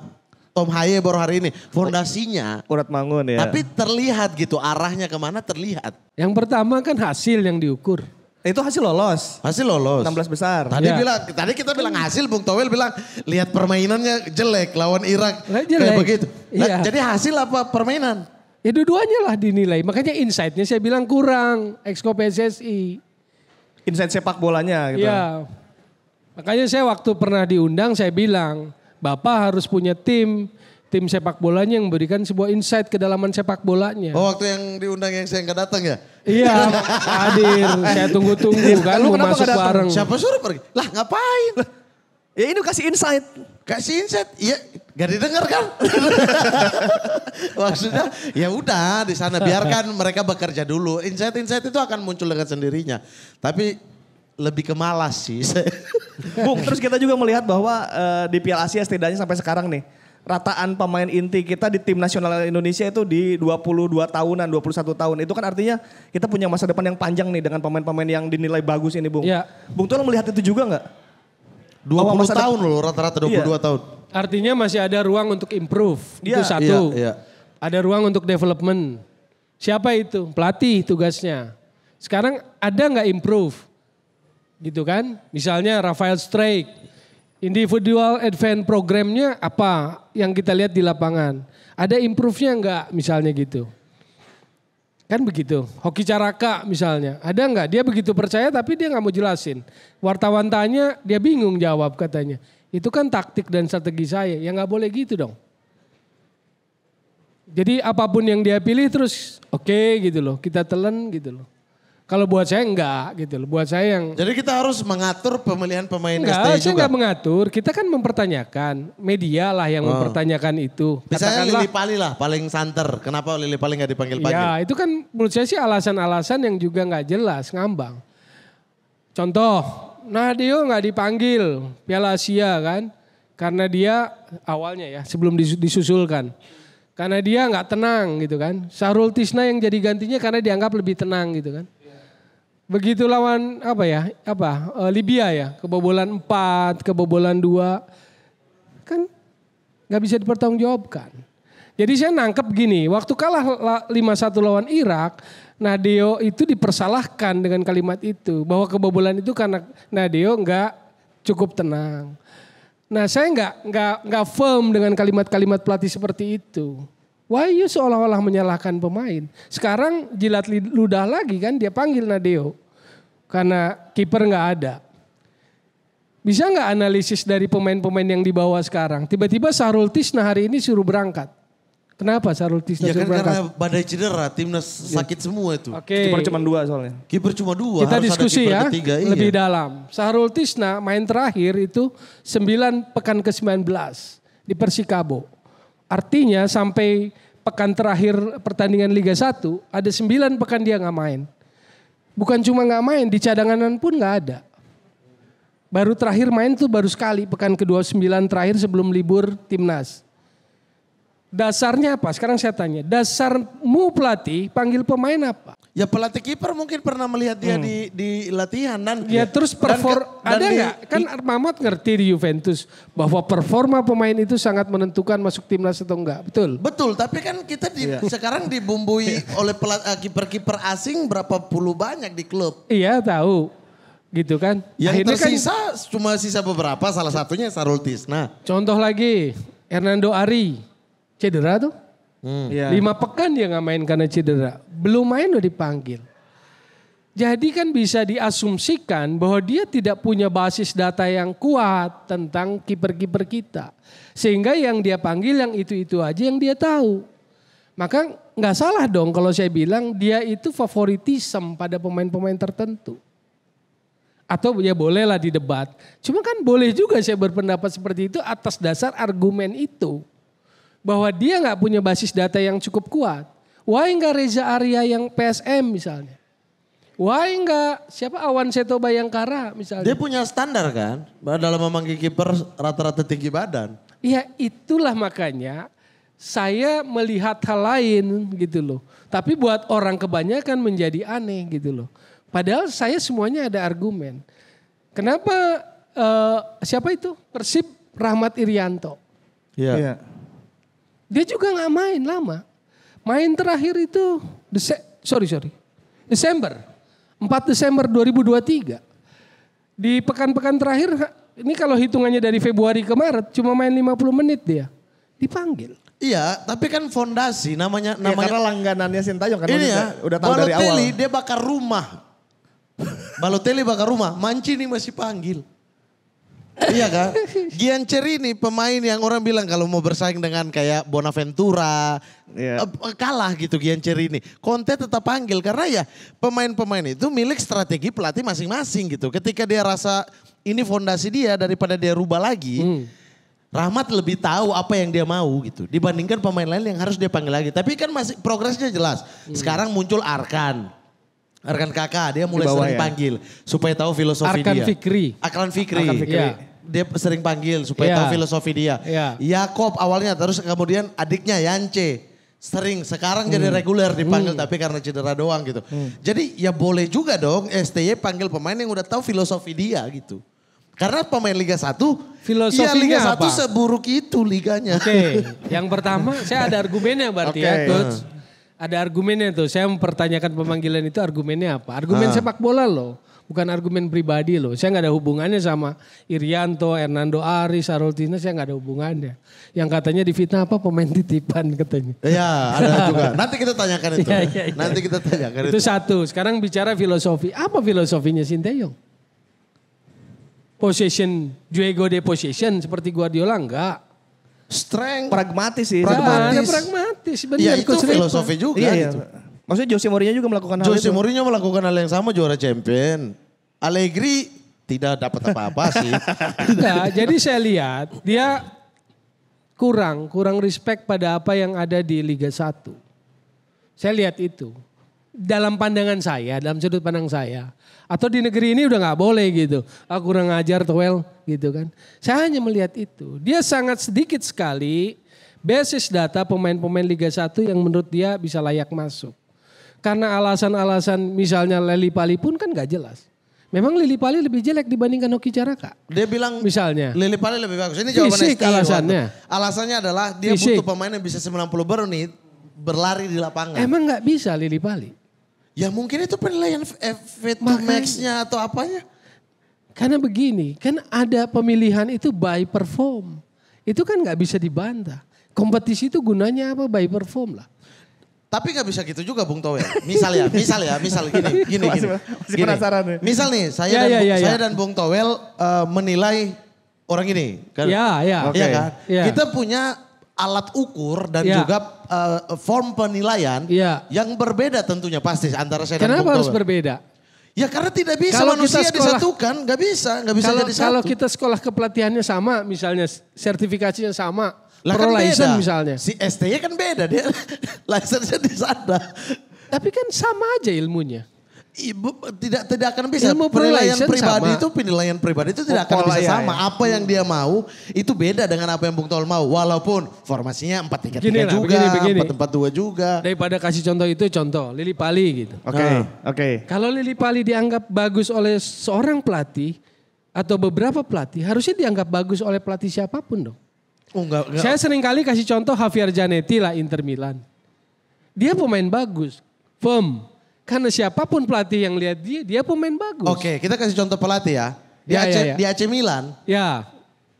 Tom Haye baru hari ini. Fondasinya. kurat mangun ya. Tapi terlihat gitu arahnya kemana terlihat. Yang pertama kan hasil yang diukur. Itu hasil lolos. Hasil lolos. 16 besar. Tadi ya. bilang tadi kita bilang hasil Bung Towel bilang lihat permainannya jelek lawan Irak nah, jelek. kayak begitu. Nah, ya. Jadi hasil apa permainan? Ya dua-duanya lah dinilai. Makanya insight-nya saya bilang kurang Exco PSSI. Insight sepak bolanya gitu. Iya. Makanya saya waktu pernah diundang saya bilang, "Bapak harus punya tim tim sepak bolanya yang memberikan sebuah insight kedalaman sepak bolanya. Oh waktu yang diundang yang saya nggak datang ya? Iya hadir, saya tunggu-tunggu iya. kan Lu masuk bareng. Siapa suruh pergi? Lah ngapain? ya ini kasih insight. Kasih insight, iya gak didengar kan? Maksudnya ya udah di sana biarkan mereka bekerja dulu. Insight-insight itu akan muncul dengan sendirinya. Tapi lebih ke malas sih. Bung, terus kita juga melihat bahwa uh, di Piala Asia setidaknya sampai sekarang nih rataan pemain inti kita di tim nasional Indonesia itu di 22 tahunan, 21 tahun. Itu kan artinya kita punya masa depan yang panjang nih dengan pemain-pemain yang dinilai bagus ini, Bung. Ya. Bung Tuan melihat itu juga nggak? 20 masa tahun loh rata-rata 22 iya. tahun. Artinya masih ada ruang untuk improve. Ya. Itu iya. satu. Ya, ya. Ada ruang untuk development. Siapa itu? Pelatih tugasnya. Sekarang ada nggak improve? Gitu kan? Misalnya Rafael Strike Individual advance programnya apa yang kita lihat di lapangan? Ada improve-nya enggak misalnya gitu? Kan begitu. Hoki Caraka misalnya. Ada enggak? Dia begitu percaya tapi dia enggak mau jelasin. Wartawan tanya, dia bingung jawab katanya. Itu kan taktik dan strategi saya. Ya enggak boleh gitu dong. Jadi apapun yang dia pilih terus oke okay, gitu loh. Kita telan gitu loh. Kalau buat saya enggak gitu loh. Buat saya yang Jadi kita harus mengatur pemilihan pemain enggak, STI saya juga. Saya enggak mengatur. Kita kan mempertanyakan. Media lah yang oh. mempertanyakan itu. Misalnya Katakanlah, Lili Pali lah paling santer. Kenapa Lili Pali enggak dipanggil-panggil? Ya, itu kan menurut saya sih alasan-alasan yang juga enggak jelas, ngambang. Contoh, Nadio enggak dipanggil Piala Asia kan? Karena dia awalnya ya sebelum disusulkan. Karena dia nggak tenang gitu kan. Sarul Tisna yang jadi gantinya karena dianggap lebih tenang gitu kan. Begitu lawan apa ya? Apa? E, Libya ya, kebobolan 4, kebobolan dua Kan nggak bisa dipertanggungjawabkan. Jadi saya nangkep gini, waktu kalah lima satu lawan Irak, Nadeo itu dipersalahkan dengan kalimat itu. Bahwa kebobolan itu karena Nadeo nggak cukup tenang. Nah saya nggak nggak nggak firm dengan kalimat-kalimat pelatih seperti itu. why you seolah-olah menyalahkan pemain. Sekarang jilat ludah lagi kan dia panggil Nadeo karena kiper nggak ada. Bisa nggak analisis dari pemain-pemain yang dibawa sekarang? Tiba-tiba Sarul Tisna hari ini suruh berangkat. Kenapa Sarul Tisna ya kan suruh kan berangkat? Karena badai cedera, timnas ya. sakit ya. semua itu. Okay. Kiper cuma dua soalnya. Kiper cuma dua. Kita Harus diskusi ya, ketiga, iya. lebih dalam. Sarul Tisna main terakhir itu sembilan pekan ke sembilan belas di Persikabo. Artinya sampai pekan terakhir pertandingan Liga 1, ada sembilan pekan dia nggak main. Bukan cuma nggak main, di cadanganan pun nggak ada. Baru terakhir main tuh baru sekali pekan kedua sembilan terakhir sebelum libur timnas. Dasarnya apa? Sekarang saya tanya. Dasarmu pelatih panggil pemain apa? Ya pelatih kiper mungkin pernah melihat dia hmm. di di latihan dan ya, ya terus perform dan, dan ada nggak? Kan Mamat ngerti di Juventus bahwa performa pemain itu sangat menentukan masuk timnas atau enggak. Betul. Betul, tapi kan kita di, yeah. sekarang dibumbui iya. oleh eh, kiper-kiper asing berapa puluh banyak di klub. Iya, tahu gitu kan. Yang Akhirnya kan tersisa kan, cuma sisa beberapa, salah satunya Sarul Tisna. Contoh lagi, Hernando Ari cedera tuh. Hmm. Ya. Lima pekan dia nggak main karena cedera. Belum main udah dipanggil. Jadi kan bisa diasumsikan bahwa dia tidak punya basis data yang kuat tentang kiper-kiper kita. Sehingga yang dia panggil yang itu-itu aja yang dia tahu. Maka nggak salah dong kalau saya bilang dia itu favoritism pada pemain-pemain tertentu. Atau ya bolehlah didebat. Cuma kan boleh juga saya berpendapat seperti itu atas dasar argumen itu bahwa dia nggak punya basis data yang cukup kuat. Why nggak Reza Arya yang PSM misalnya? Why nggak siapa Awan Seto Bayangkara misalnya? Dia punya standar kan dalam memanggil kiper rata-rata tinggi badan. Iya itulah makanya saya melihat hal lain gitu loh. Tapi buat orang kebanyakan menjadi aneh gitu loh. Padahal saya semuanya ada argumen. Kenapa uh, siapa itu Persib Rahmat Irianto. Iya. Yeah. Yeah. Dia juga nggak main lama. Main terakhir itu Dese sorry sorry Desember 4 Desember 2023 di pekan-pekan terakhir ini kalau hitungannya dari Februari ke Maret cuma main 50 menit dia dipanggil. Iya, tapi kan fondasi namanya ya, namanya karena langganannya Sintayong kan ini ya, udah, udah tahu Balotelli, dari awal. dia bakar rumah. Balotelli bakar rumah, Mancini masih panggil iya kan? Giancer ini pemain yang orang bilang kalau mau bersaing dengan kayak Bonaventura yeah. Iya. Eh, kalah gitu Giancer ini. Conte tetap panggil karena ya pemain-pemain itu milik strategi pelatih masing-masing gitu. Ketika dia rasa ini fondasi dia daripada dia rubah lagi. Hmm. Rahmat lebih tahu apa yang dia mau gitu dibandingkan pemain lain yang harus dia panggil lagi. Tapi kan masih progresnya jelas. Hmm. Sekarang muncul Arkan Arkan kakak dia mulai bawah, sering ya? panggil supaya tahu filosofi Arkan dia. Fikri. Arkan Fikri. Arkan Fikri. Yeah. Dia sering panggil supaya yeah. tahu filosofi dia. Yeah. Yakob awalnya terus kemudian adiknya Yance sering sekarang hmm. jadi reguler dipanggil hmm. tapi karena cedera doang gitu. Hmm. Jadi ya boleh juga dong STY panggil pemain yang udah tahu filosofi dia gitu. Karena pemain Liga 1, iya, Filosofinya ya Liga 1 apa? seburuk itu liganya. Oke, okay. yang pertama saya ada argumennya berarti okay. ya coach. Ada argumennya tuh. Saya mempertanyakan pemanggilan itu argumennya apa? Argumen ah. sepak bola loh. Bukan argumen pribadi loh. Saya nggak ada hubungannya sama Irianto, Hernando Ari, Saroltina. Saya nggak ada hubungannya. Yang katanya di difitnah apa pemain titipan katanya. Iya ada juga. Nanti kita tanyakan itu. Ya, ya, ya. Nanti kita tanyakan itu. Itu satu. Sekarang bicara filosofi. Apa filosofinya Sinteyong? Position, Diego de possession seperti Guardiola enggak strength. Pragmatis sih. Pragmatis. Iya, pragmatis. Benar, ya, itu filosofi juga iya, iya. gitu. Maksudnya Jose Mourinho juga melakukan Jose hal itu. Jose Mourinho melakukan hal yang sama juara champion. Allegri tidak dapat apa-apa sih. nah, jadi saya lihat dia kurang, kurang respect pada apa yang ada di Liga 1. Saya lihat itu. Dalam pandangan saya, dalam sudut pandang saya, atau di negeri ini udah nggak boleh gitu. Aku ah, kurang ajar well gitu kan. Saya hanya melihat itu. Dia sangat sedikit sekali basis data pemain-pemain Liga 1 yang menurut dia bisa layak masuk. Karena alasan-alasan misalnya Lili Pali pun kan gak jelas. Memang Lili Pali lebih jelek dibandingkan Noki Caraka. Dia bilang misalnya Lili Pali lebih bagus. Ini jawaban Fisik STI alasannya. Waktu. Alasannya adalah dia Fisik. butuh pemain yang bisa 90 menit berlari di lapangan. Emang gak bisa Lili Pali. Ya mungkin itu penilaian eh, fit Max-nya atau apanya. Karena begini, kan ada pemilihan itu by perform. Itu kan nggak bisa dibantah. Kompetisi itu gunanya apa? By perform lah. Tapi nggak bisa gitu juga Bung Towel. Misal ya, misal ya, misal gini, gini, gini. Masih gini. penasaran nih. Ya. Misal nih, saya, ya, dan, ya, ya, ya, saya ya. dan Bung Towel uh, menilai orang ini. Kan? Ya, ya. Iya okay. kan? Ya. Kita punya alat ukur dan ya. juga uh, form penilaian ya. yang berbeda tentunya pasti antara saya Kenapa dan Kenapa harus berbeda? Ya karena tidak bisa kalau manusia kita sekolah, disatukan, nggak bisa, nggak bisa kalau, jadi satu. Kalau kita sekolah kepelatihannya sama, misalnya sertifikasinya sama, lah pro kan license beda. misalnya. Si STY kan beda dia, license di sana. Tapi kan sama aja ilmunya. Ibu tidak tidak akan bisa Ilmu penilaian pribadi sama. itu penilaian pribadi itu tidak akan oh, oh, bisa iya, sama. Iya. Apa yang dia mau itu beda dengan apa yang Bung Tol mau. Walaupun formasinya empat tiga tiga juga, empat empat dua juga. Daripada kasih contoh itu contoh Lili Pali gitu. Oke okay, nah. oke. Okay. Kalau Lili Pali dianggap bagus oleh seorang pelatih atau beberapa pelatih harusnya dianggap bagus oleh pelatih siapapun dong. Oh, enggak, enggak. Saya sering kali kasih contoh Javier Zanetti lah Inter Milan. Dia pemain bagus, firm, karena siapapun pelatih yang lihat dia, dia pemain bagus. Oke, kita kasih contoh pelatih ya. Di, ya, Aceh, ya, ya. di AC Milan. Ya.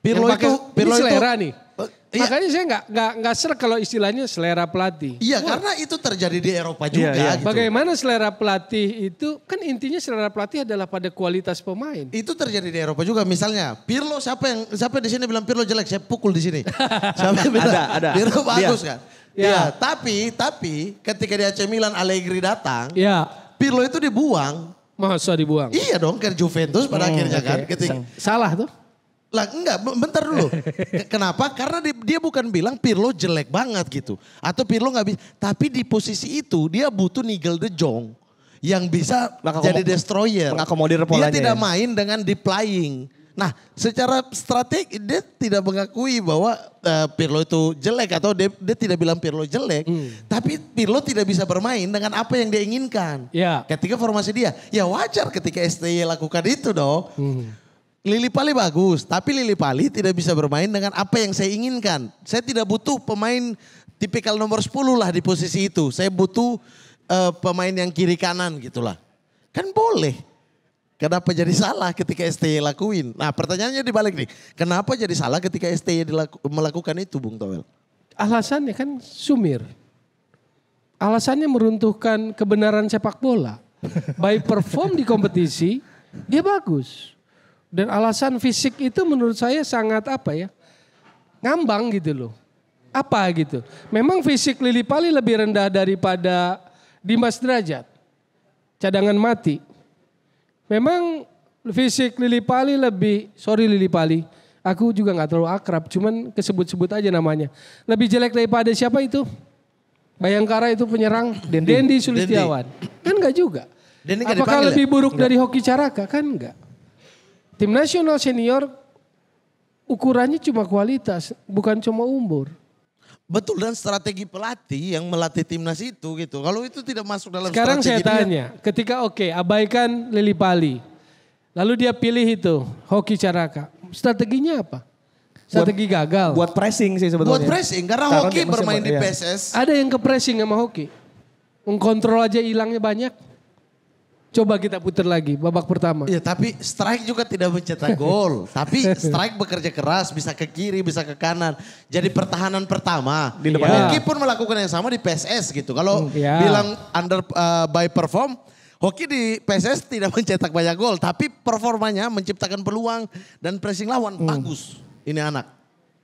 Pirlo pake, itu, Pirlo ini selera itu, nih. Oh, iya. Makanya saya nggak nggak nggak ser kalau istilahnya selera pelatih. Iya, Wah. karena itu terjadi di Eropa iya, juga. Ya, ya. Gitu. Bagaimana selera pelatih itu kan intinya selera pelatih adalah pada kualitas pemain. Itu terjadi di Eropa juga. Misalnya Pirlo siapa yang siapa di sini bilang Pirlo jelek, saya pukul di sini. siapa bilang, ada, ada. Pirlo bagus Dia. kan. Ya, ya, tapi tapi ketika dia cemilan Milan Allegri datang, ya. Pirlo itu dibuang. Masa dibuang? Iya dong ke Juventus pada hmm, akhirnya okay. kan. Ketika, Salah tuh. Lah enggak, bentar dulu. Kenapa? Karena dia, bukan bilang Pirlo jelek banget gitu. Atau Pirlo nggak bisa. Tapi di posisi itu dia butuh Nigel de Jong yang bisa jadi destroyer. Mengakomodir polanya. Dia tidak ya? main dengan deep lying. Nah, secara strategi dia tidak mengakui bahwa uh, Pirlo itu jelek atau dia, dia tidak bilang Pirlo jelek, hmm. tapi Pirlo tidak bisa bermain dengan apa yang dia inginkan. Ya. Ketika formasi dia, ya wajar ketika STY lakukan itu dong. Hmm. Lili Pali bagus, tapi Lili Pali tidak bisa bermain dengan apa yang saya inginkan. Saya tidak butuh pemain tipikal nomor 10 lah di posisi itu. Saya butuh uh, pemain yang kiri kanan gitulah. Kan boleh Kenapa jadi salah ketika STY lakuin? Nah pertanyaannya dibalik nih. Kenapa jadi salah ketika STY dilaku, melakukan itu Bung Towel? Alasannya kan sumir. Alasannya meruntuhkan kebenaran sepak bola. By perform di kompetisi, dia bagus. Dan alasan fisik itu menurut saya sangat apa ya. Ngambang gitu loh. Apa gitu. Memang fisik Lili Pali lebih rendah daripada Dimas Derajat. Cadangan mati Memang fisik Lili Pali lebih, sorry Lili Pali, aku juga nggak terlalu akrab, cuman kesebut-sebut aja namanya. Lebih jelek daripada siapa itu? Bayangkara itu penyerang Dendi, Dendi Sulistiawan. Dendi. Kan enggak juga. Dendi gak Apakah lebih ya? buruk enggak. dari Hoki Caraka? Kan enggak. Tim nasional senior ukurannya cuma kualitas, bukan cuma umur. Betul dan strategi pelatih yang melatih timnas itu gitu. Kalau itu tidak masuk dalam Sekarang strategi. Sekarang saya tanya, dia, ketika oke okay, abaikan Lili Pali. Lalu dia pilih itu, hoki Caraka. Strateginya apa? Strategi buat, gagal. Buat pressing sih sebetulnya. Buat pressing karena, karena hoki bermain di iya. PSS. Ada yang ke pressing sama hoki. Mengkontrol aja hilangnya banyak. Coba kita putar lagi babak pertama. Iya, tapi strike juga tidak mencetak gol. tapi strike bekerja keras bisa ke kiri bisa ke kanan. Jadi pertahanan pertama. Di depan. Ya. Hoki ya. pun melakukan yang sama di PSS gitu. Kalau hmm, ya. bilang under uh, by perform. Hoki di PSS tidak mencetak banyak gol. Tapi performanya menciptakan peluang dan pressing lawan hmm. bagus. Ini anak.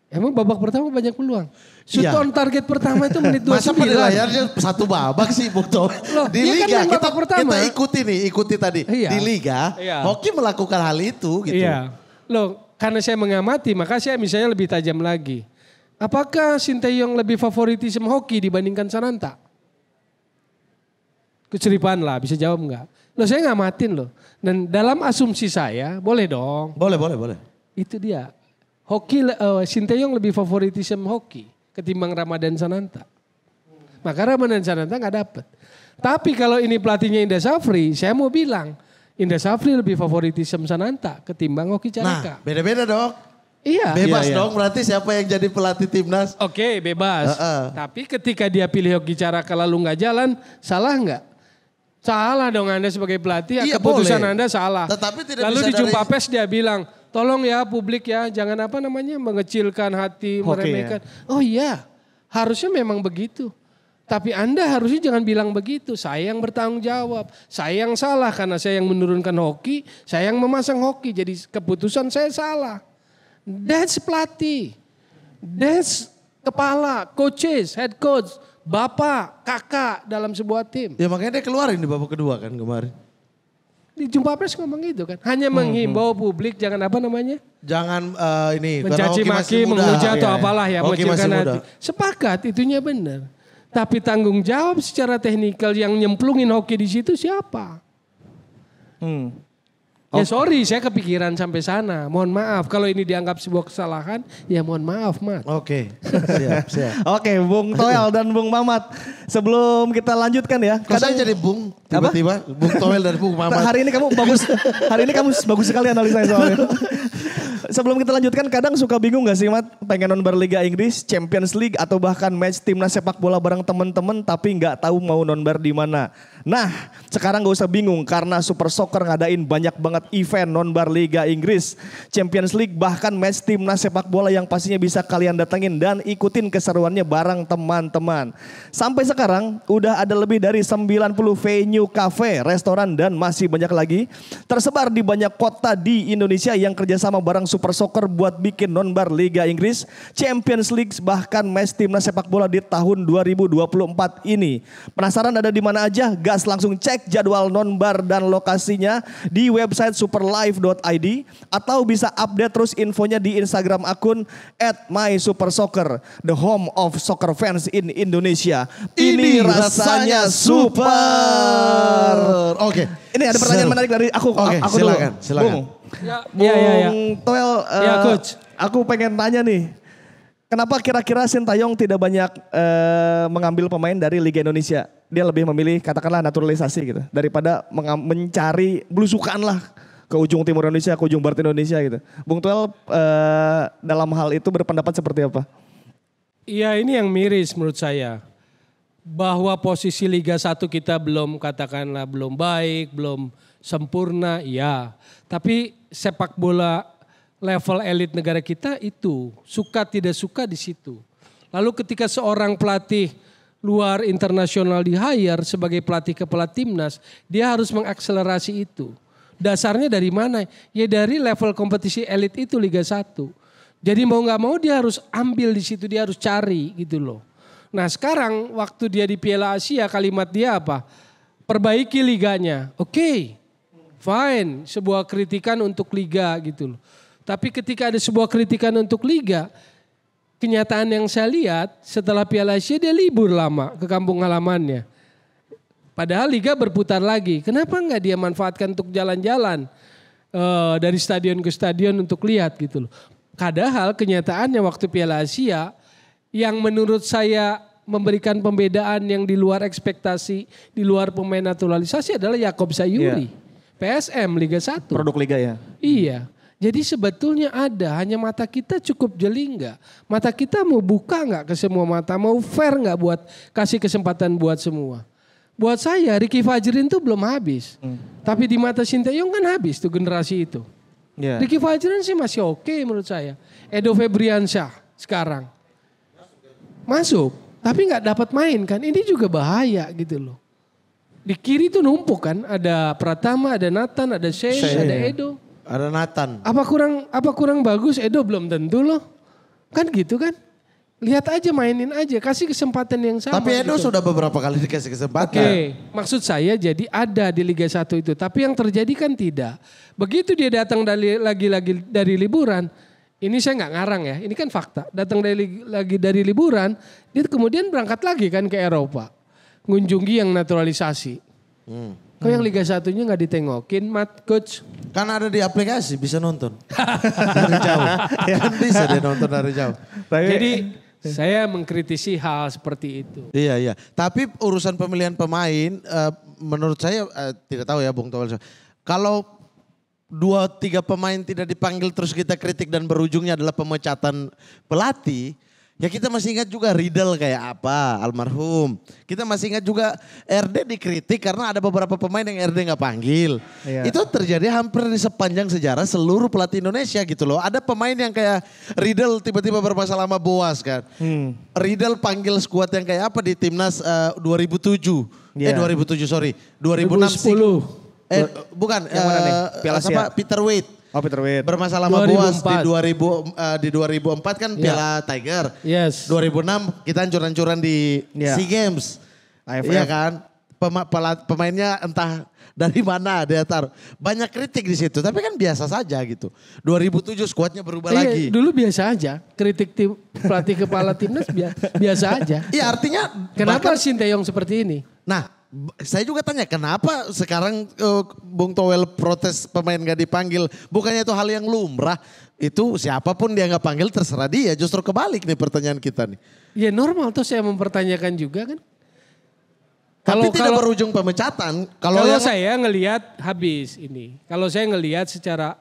Emang babak pertama banyak peluang. Shoot iya. on target pertama itu menit 29. Masa layarnya satu babak sih Bung Tom? Loh, di iya kan Liga kan kita, pertama. kita ikuti nih, ikuti tadi. Iya. Di Liga, iya. hoki melakukan hal itu gitu. Iya. Loh, karena saya mengamati maka saya misalnya lebih tajam lagi. Apakah Sinteyong lebih favoritisme hoki dibandingkan Sananta? Keceripan lah, bisa jawab enggak? Loh saya ngamatin loh. Dan dalam asumsi saya, boleh dong. Boleh, boleh, boleh. Itu dia hoki uh, eh, Sinteyong lebih favoritism hoki ketimbang Ramadan Sananta. Maka Ramadan Sananta nggak dapet. Tapi kalau ini pelatihnya Indah Safri, saya mau bilang Indah Safri lebih favoritism Sananta ketimbang Hoki Caraka. Nah, beda-beda dok. Iya. Bebas iya, iya. dong berarti siapa yang jadi pelatih timnas. Oke okay, bebas. Uh -uh. Tapi ketika dia pilih Hoki Caraka lalu nggak jalan, salah nggak? Salah dong Anda sebagai pelatih, ya, iya, keputusan boleh. Anda salah. Tetapi tidak Lalu bisa di jumpa dari... pes dia bilang, tolong ya publik ya, jangan apa namanya mengecilkan hati, meremehkan. Ya. Oh iya, harusnya memang begitu. Tapi Anda harusnya jangan bilang begitu. Saya yang bertanggung jawab. Saya yang salah karena saya yang menurunkan hoki. Saya yang memasang hoki. Jadi keputusan saya salah. That's pelatih. That's kepala, coaches, head coach bapak, kakak dalam sebuah tim. Ya makanya dia keluarin di babak kedua kan kemarin. Di jumpa pers ngomong gitu kan. Hanya hmm, menghimbau hmm. publik jangan apa namanya? Jangan uh, ini. Mencaci maki, menghujat atau ya, apalah ya. Hoki masih muda. Sepakat itunya benar. Tapi tanggung jawab secara teknikal yang nyemplungin hoki di situ siapa? Hmm. Ya oh. sorry, saya kepikiran sampai sana. Mohon maaf kalau ini dianggap sebuah kesalahan, ya mohon maaf, Mat. Oke. Okay. siap, siap. Oke, okay, Bung Toel dan Bung Mamat. Sebelum kita lanjutkan ya. Kadang saya jadi Bung tiba-tiba Bung Toel dan Bung Mamat. Hari ini kamu bagus. Hari ini kamu bagus sekali analisanya soalnya. Sebelum kita lanjutkan, kadang suka bingung gak sih Mat? Pengen nonton Liga Inggris, Champions League, atau bahkan match timnas sepak bola bareng teman-teman tapi nggak tahu mau nonton di mana. Nah, sekarang gak usah bingung karena Super Soccer ngadain banyak banget event non-bar Liga Inggris, Champions League, bahkan match timnas sepak bola yang pastinya bisa kalian datengin dan ikutin keseruannya bareng teman-teman. Sampai sekarang udah ada lebih dari 90 venue, cafe, restoran dan masih banyak lagi tersebar di banyak kota di Indonesia yang kerjasama bareng Super Soccer buat bikin non-bar Liga Inggris, Champions League, bahkan match timnas sepak bola di tahun 2024 ini. Penasaran ada di mana aja? gas langsung cek jadwal nonbar dan lokasinya di website superlive.id atau bisa update terus infonya di Instagram akun at mysupersoccer, the home of soccer fans in Indonesia. Ini, Ini rasanya, super. Oke. Okay. Ini ada pertanyaan Seru. menarik dari aku. Okay, silakan, silakan. Bung, ya, Bung ya, ya, ya. Toel, uh, ya, coach. aku pengen tanya nih Kenapa kira-kira Sintayong tidak banyak uh, mengambil pemain dari Liga Indonesia? Dia lebih memilih katakanlah naturalisasi gitu daripada mencari belusukan lah ke ujung timur Indonesia, ke ujung barat Indonesia gitu. Bung Tuel uh, eh, dalam hal itu berpendapat seperti apa? Iya ini yang miris menurut saya. Bahwa posisi Liga 1 kita belum katakanlah belum baik, belum sempurna, iya. Tapi sepak bola level elit negara kita itu suka tidak suka di situ. Lalu ketika seorang pelatih luar internasional di hire sebagai pelatih kepala timnas, dia harus mengakselerasi itu. Dasarnya dari mana? Ya dari level kompetisi elit itu Liga 1. Jadi mau nggak mau dia harus ambil di situ, dia harus cari gitu loh. Nah sekarang waktu dia di Piala Asia kalimat dia apa? Perbaiki liganya. Oke, okay, fine. Sebuah kritikan untuk liga gitu loh. Tapi ketika ada sebuah kritikan untuk liga, kenyataan yang saya lihat setelah Piala Asia dia libur lama ke kampung halamannya. Padahal liga berputar lagi. Kenapa nggak dia manfaatkan untuk jalan-jalan uh, dari stadion ke stadion untuk lihat gitu loh. Padahal kenyataannya waktu Piala Asia yang menurut saya memberikan pembedaan yang di luar ekspektasi, di luar pemain naturalisasi adalah Yakob Sayuri. Yeah. PSM Liga 1. Produk Liga ya. Iya. Jadi sebetulnya ada, hanya mata kita cukup jeli nggak? Mata kita mau buka enggak ke semua mata? Mau fair enggak buat kasih kesempatan buat semua? Buat saya Ricky Fajrin tuh belum habis. Hmm. Tapi di mata Sinteyong kan habis tuh generasi itu. Yeah. Ricky Fajrin sih masih oke okay menurut saya. Edo Febriansyah sekarang. Masuk. Tapi nggak dapat main kan. Ini juga bahaya gitu loh. Di kiri tuh numpuk kan. Ada Pratama, ada Nathan, ada Shane, Shane ada Edo. Ada Nathan. Apa kurang apa kurang bagus Edo belum tentu loh. Kan gitu kan? Lihat aja mainin aja, kasih kesempatan yang sama. Tapi Edo gitu. sudah beberapa kali dikasih kesempatan. Oke, okay. maksud saya jadi ada di Liga 1 itu, tapi yang terjadi kan tidak. Begitu dia datang dari lagi-lagi dari liburan, ini saya nggak ngarang ya, ini kan fakta. Datang dari lagi dari liburan, dia kemudian berangkat lagi kan ke Eropa, ngunjungi yang naturalisasi. Hmm. Kok yang hmm. Liga Satunya nggak ditengokin, Mat Coach? Kan ada di aplikasi, bisa nonton. dari jauh. Kan bisa dia nonton dari jauh. Jadi saya mengkritisi hal seperti itu. Iya, iya. Tapi urusan pemilihan pemain, uh, menurut saya, uh, tidak tahu ya Bung Towel. Kalau dua tiga pemain tidak dipanggil terus kita kritik dan berujungnya adalah pemecatan pelatih, Ya kita masih ingat juga Riddle kayak apa, almarhum. Kita masih ingat juga RD dikritik karena ada beberapa pemain yang RD nggak panggil. Iya. Itu terjadi hampir di sepanjang sejarah seluruh pelatih Indonesia gitu loh. Ada pemain yang kayak Riddle tiba-tiba bermasalah sama Boas kan. Hmm. Riddle panggil skuad yang kayak apa di timnas uh, 2007. Yeah. Eh 2007 eh, iya. sorry. 2006 2010. Sih. Eh bukan. Yang mana uh, nih? Eh, Piala siapa? Peter Wade. Oh Peter Witt. Bermasalah sama Boas di 2000 uh, eh, di 2004 kan yeah. Piala Tiger. Yes. 2006 kita hancur-hancuran di yeah. SEA Games. AFF. Iya kan? Pem pemainnya entah dari mana dia taruh. Banyak kritik di situ, tapi kan biasa saja gitu. 2007 skuadnya berubah iya, lagi. Dulu biasa aja, kritik tim, pelatih kepala timnas biasa aja. Iya artinya. Kenapa Sinteyong seperti ini? Nah saya juga tanya kenapa sekarang uh, Bung Towel protes pemain gak dipanggil? Bukannya itu hal yang lumrah? Itu siapapun dia nggak panggil terserah dia. Justru kebalik nih pertanyaan kita nih. Ya normal tuh saya mempertanyakan juga kan. Tapi kalau, tidak kalau, berujung pemecatan. Kalau, kalau yang, saya ngelihat habis ini. Kalau saya ngelihat secara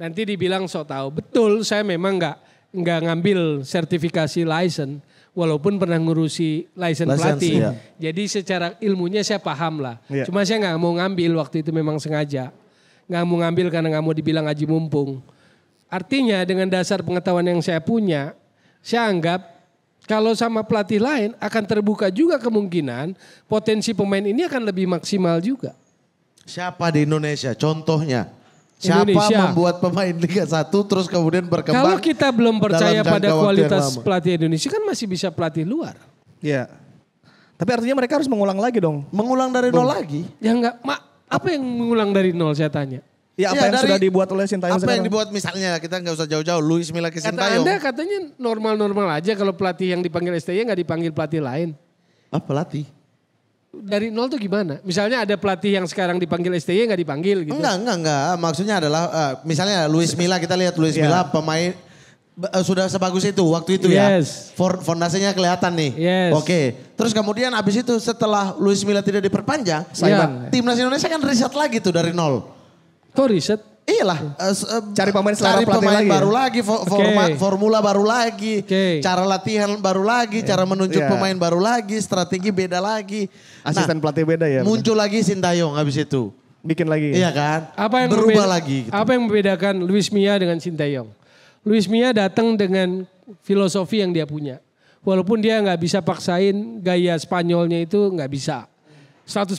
nanti dibilang sok tahu. Betul saya memang nggak nggak ngambil sertifikasi license walaupun pernah ngurusi license, license pelatih. Iya. Jadi secara ilmunya saya paham lah. Iya. Cuma saya nggak mau ngambil waktu itu memang sengaja. Nggak mau ngambil karena nggak mau dibilang aji mumpung. Artinya dengan dasar pengetahuan yang saya punya, saya anggap kalau sama pelatih lain akan terbuka juga kemungkinan potensi pemain ini akan lebih maksimal juga. Siapa di Indonesia? Contohnya? Siapa Indonesia. membuat pemain Liga 1 terus kemudian berkembang? Kalau kita belum percaya pada kualitas pelatih Indonesia kan masih bisa pelatih luar. Iya. Tapi artinya mereka harus mengulang lagi dong. Mengulang dari nol lagi? Ya enggak, Ma, apa yang mengulang dari nol saya tanya? Ya apa ya, yang dari, sudah dibuat oleh Sintayong Apa sekarang? yang dibuat misalnya kita nggak usah jauh-jauh Luis Milla ke Sintayong. Kata Anda katanya normal-normal aja kalau pelatih yang dipanggil STY nggak dipanggil pelatih lain. Apa ah, pelatih? dari nol tuh gimana? Misalnya ada pelatih yang sekarang dipanggil STY nggak dipanggil gitu? Enggak, enggak, enggak. Maksudnya adalah uh, misalnya Luis Milla kita lihat Luis yeah. Milla pemain uh, sudah sebagus itu waktu itu ya. yes. ya. For, fondasinya kelihatan nih. Yes. Oke. Okay. Terus kemudian abis itu setelah Luis Milla tidak diperpanjang, yeah. timnas Indonesia kan riset lagi tuh dari nol. Kok riset? Iyalah, uh, cari pemain selera cari pemain lagi baru lagi, for, okay. formula baru lagi, okay. cara latihan baru lagi, yeah. cara menunjuk yeah. pemain baru lagi, strategi beda lagi. Nah, Asisten nah, pelatih beda ya. Muncul lagi Sintayong habis itu. Bikin lagi. Iya kan? Apa yang berubah membeda, lagi gitu. Apa yang membedakan Luis Mia dengan Sintayong? Luis Mia datang dengan filosofi yang dia punya. Walaupun dia nggak bisa paksain gaya Spanyolnya itu nggak bisa. 100%.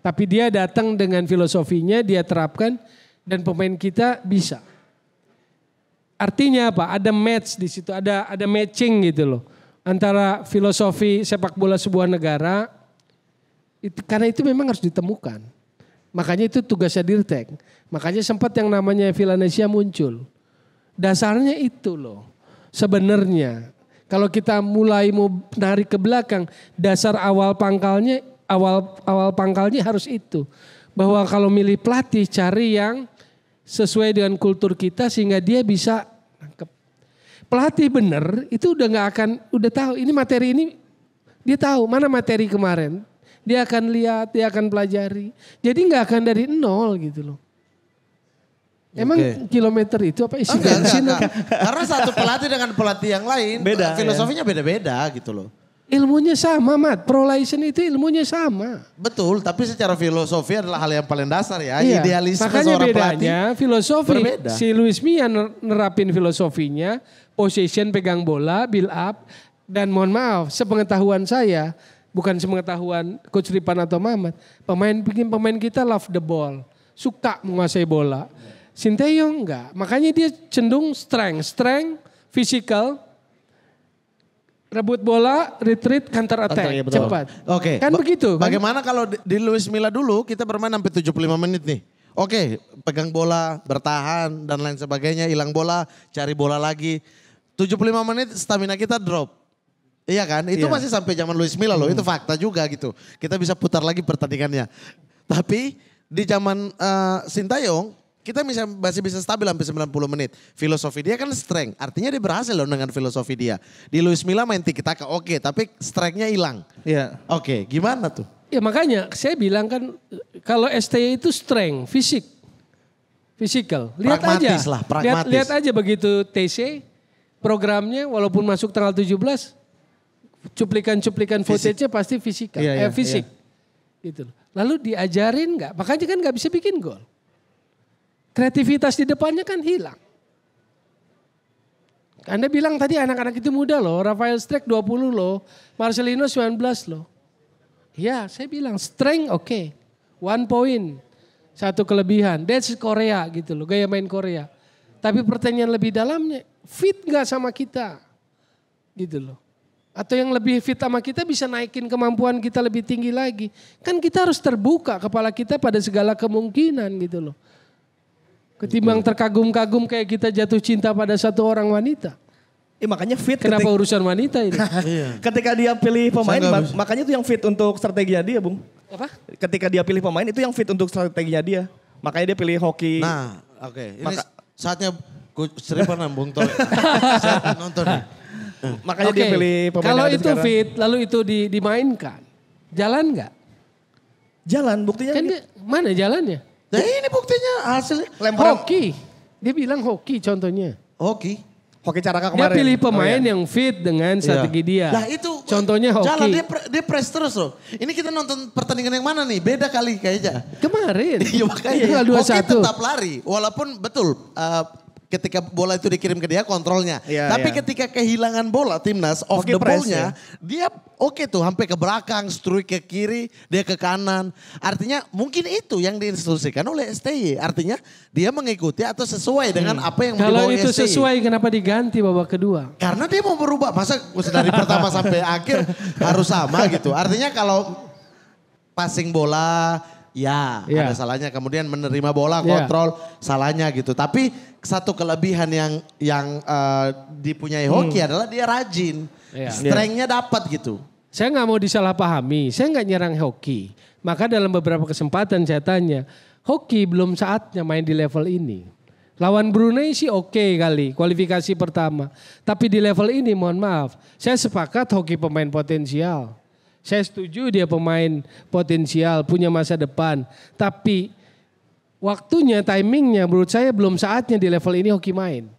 Tapi dia datang dengan filosofinya, dia terapkan dan pemain kita bisa. Artinya apa? Ada match di situ, ada ada matching gitu loh antara filosofi sepak bola sebuah negara itu karena itu memang harus ditemukan. Makanya itu tugasnya Dirtek. Makanya sempat yang namanya Villanesia muncul. Dasarnya itu loh. Sebenarnya kalau kita mulai mau narik ke belakang, dasar awal pangkalnya awal awal pangkalnya harus itu bahwa kalau milih pelatih cari yang sesuai dengan kultur kita sehingga dia bisa nangkep. Pelatih benar itu udah nggak akan udah tahu ini materi ini dia tahu mana materi kemarin. Dia akan lihat, dia akan pelajari. Jadi nggak akan dari nol gitu loh. Emang okay. kilometer itu apa isi bensin? Karena satu pelatih dengan pelatih yang lain, beda, iya. filosofinya beda-beda ya. Beda -beda gitu loh. Ilmunya sama, Mat. Prolation itu ilmunya sama. Betul, tapi secara filosofi adalah hal yang paling dasar ya. Iya. Idealisme Makanya seorang bedanya, pelatih filosofi berbeda. si Luis Mia nerapin filosofinya, possession pegang bola, build up, dan mohon maaf, sepengetahuan saya, bukan sepengetahuan Coach Ripan atau Mamat, pemain bikin pemain kita love the ball, suka menguasai bola. Sinteyong enggak, makanya dia cenderung strength, strength, physical, rebut bola, retreat, counter attack, Antara, iya, betul. cepat. Oke. Okay. Kan ba begitu. Kan? Bagaimana kalau di, Luis Milla dulu kita bermain sampai 75 menit nih. Oke, okay, pegang bola, bertahan dan lain sebagainya, hilang bola, cari bola lagi. 75 menit stamina kita drop. Iya kan? Itu iya. masih sampai zaman Luis Milla loh, hmm. itu fakta juga gitu. Kita bisa putar lagi pertandingannya. Tapi di zaman uh, Sintayong kita bisa masih bisa stabil sembilan 90 menit. Filosofi dia kan strength, artinya dia berhasil loh dengan filosofi dia. Di Luis Milla main tiki taka oke, okay, tapi strengthnya hilang. Iya. Yeah. Oke, okay, gimana tuh? Ya makanya saya bilang kan kalau STI itu strength, fisik. Physical. Lihat pragmatis aja. Lah, pragmatis. Lihat, lihat aja begitu TC programnya walaupun masuk tanggal 17 cuplikan-cuplikan footage-nya pasti fisikal, kan? yeah, yeah, eh, fisik. Yeah. Gitu. Lalu diajarin nggak? Makanya kan nggak bisa bikin gol kreativitas di depannya kan hilang. Anda bilang tadi anak-anak itu muda loh, Rafael Strike 20 loh, Marcelino 19 loh. Ya, saya bilang strength oke. Okay. One point. Satu kelebihan. That's Korea gitu loh, gaya main Korea. Tapi pertanyaan lebih dalamnya, fit gak sama kita? Gitu loh. Atau yang lebih fit sama kita bisa naikin kemampuan kita lebih tinggi lagi. Kan kita harus terbuka kepala kita pada segala kemungkinan gitu loh. Ketimbang terkagum-kagum kayak kita jatuh cinta pada satu orang wanita. Eh, makanya fit. Kenapa ketika, urusan wanita ini? Iya. ketika dia pilih pemain, mak makanya itu yang fit untuk strateginya dia, Bung. Apa? Ketika dia pilih pemain, itu yang fit untuk strateginya dia. Makanya dia pilih hoki. Nah, oke. Okay. Maka, saatnya Sri pernah Bung Tole. nonton nih. Makanya okay. dia pilih pemain Kalau itu sekarang. fit, lalu itu di, dimainkan. Jalan nggak? Jalan, buktinya. Kan gitu. dia, mana jalannya? Nah ini buktinya hasil lempar hoki. Dia bilang hoki contohnya. Hoki. Hoki cara kemarin. Dia pilih pemain oh, iya. yang fit dengan iya. strategi dia. Nah itu. Contohnya hoki. Jalan dia, pre, dia press terus loh. Ini kita nonton pertandingan yang mana nih? Beda kali kayaknya. Kemarin. iya makanya. hoki tetap lari. Walaupun betul uh, ketika bola itu dikirim ke dia kontrolnya. Yeah, Tapi yeah. ketika kehilangan bola timnas off okay, the ballnya ya. dia oke okay tuh sampai ke belakang, strike ke kiri, dia ke kanan. Artinya mungkin itu yang diinstruksikan oleh STY. Artinya dia mengikuti atau sesuai hmm. dengan apa yang Kalau itu STI. sesuai kenapa diganti babak kedua? Karena dia mau berubah. Masa dari pertama sampai akhir harus sama gitu. Artinya kalau passing bola ya yeah. ada salahnya kemudian menerima bola ya. kontrol yeah. salahnya gitu tapi satu kelebihan yang yang uh, dipunyai hoki hmm. adalah dia rajin. Yeah. Strengthnya dapat gitu. Saya nggak mau disalahpahami. Saya nggak nyerang hoki. Maka dalam beberapa kesempatan saya tanya, hoki belum saatnya main di level ini. Lawan Brunei sih oke okay kali kualifikasi pertama. Tapi di level ini mohon maaf, saya sepakat hoki pemain potensial. Saya setuju dia pemain potensial, punya masa depan. Tapi waktunya, timingnya menurut saya belum saatnya di level ini hoki main.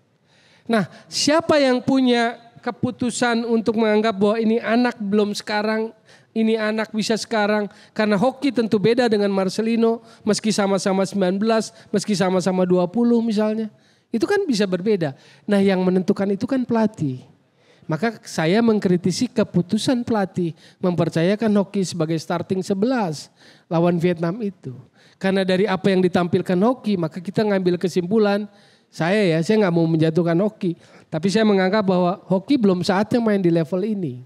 Nah, siapa yang punya keputusan untuk menganggap bahwa ini anak belum sekarang, ini anak bisa sekarang karena hoki tentu beda dengan Marcelino meski sama-sama 19, meski sama-sama 20 misalnya. Itu kan bisa berbeda. Nah, yang menentukan itu kan pelatih. Maka saya mengkritisi keputusan pelatih mempercayakan hoki sebagai starting 11 lawan Vietnam itu. Karena dari apa yang ditampilkan Hoki, maka kita ngambil kesimpulan. Saya ya, saya nggak mau menjatuhkan Hoki. Tapi saya menganggap bahwa Hoki belum saatnya main di level ini.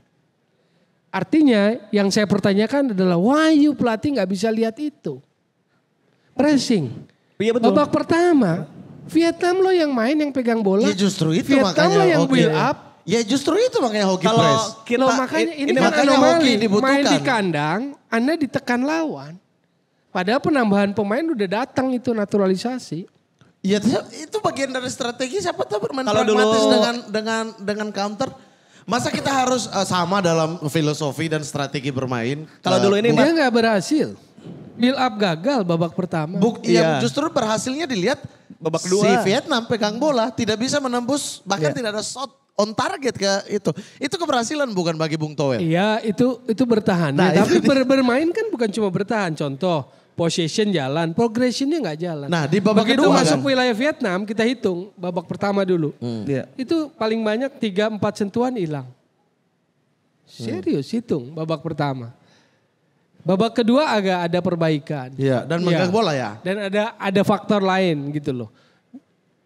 Artinya yang saya pertanyakan adalah why you pelatih nggak bisa lihat itu. Pressing. Ya, betul. Babak pertama Vietnam lo yang main yang pegang bola. Ya justru itu Vietnam makanya. Vietnam lo yang build up. Ya justru itu makanya hoki Kalau press. Kita, Loh, nah, makanya ini, ini kan makanya kan hoki dibutuhkan. Main di kandang, Anda ditekan lawan. Padahal penambahan pemain udah datang itu naturalisasi. Iya, ya. itu bagian dari strategi siapa tahu bermain Kalau dulu... dengan dengan dengan counter. Masa kita harus uh, sama dalam filosofi dan strategi bermain? Kalau dulu ini dia nggak berhasil. Build up gagal babak pertama. Buk, iya. iya. justru berhasilnya dilihat babak kedua. Si Vietnam pegang bola tidak bisa menembus bahkan yeah. tidak ada shot on target ke itu. Itu keberhasilan bukan bagi Bung Toel. Iya, itu itu bertahan. Nah, ya, tapi ber, bermain kan bukan cuma bertahan. Contoh possession jalan, progressionnya nggak jalan. Nah di babak kedua masuk kan? wilayah Vietnam kita hitung babak pertama dulu, hmm. yeah. itu paling banyak tiga empat sentuhan hilang. Hmm. Serius hmm. hitung babak pertama. Babak kedua agak ada perbaikan. Iya, yeah, dan iya. megang bola ya. Dan ada ada faktor lain gitu loh.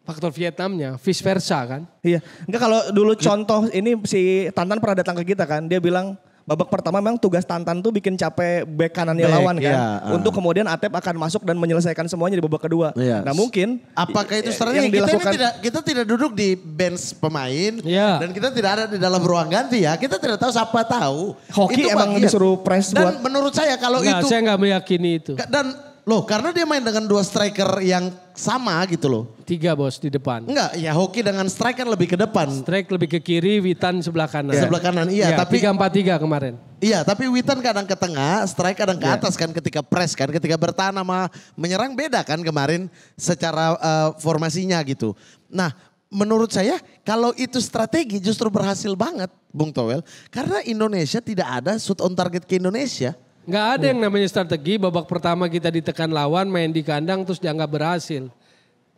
Faktor Vietnamnya, vice versa kan. Iya. Enggak kalau dulu contoh ini si Tantan pernah datang ke kita kan, dia bilang babak pertama memang tugas Tantan tuh bikin capek back kanannya back, lawan kan. Ya, uh. Untuk kemudian Atep akan masuk dan menyelesaikan semuanya di babak kedua. Yes. Iya. Nah mungkin apakah itu strategi yang dilakukan kita tidak kita tidak duduk di bench pemain yeah. dan kita tidak ada di dalam ruang ganti ya. Kita tidak tahu siapa tahu. Hoki itu emang bagian. disuruh press dan buat. Dan menurut saya kalau enggak, itu saya nggak meyakini itu. Dan Loh, karena dia main dengan dua striker yang sama gitu loh. Tiga bos di depan. Enggak, ya hoki dengan striker lebih ke depan. Strike lebih ke kiri, Witan sebelah kanan. Yeah. Sebelah kanan, iya. Yeah, tapi tiga empat tiga kemarin. Iya, tapi Witan kadang ke tengah, striker kadang ke yeah. atas kan ketika press kan, ketika bertahan sama menyerang beda kan kemarin secara uh, formasinya gitu. Nah, menurut saya kalau itu strategi justru berhasil banget, Bung Towel, karena Indonesia tidak ada shoot on target ke Indonesia. Nggak ada yang namanya strategi babak pertama kita ditekan lawan main di kandang terus dianggap berhasil.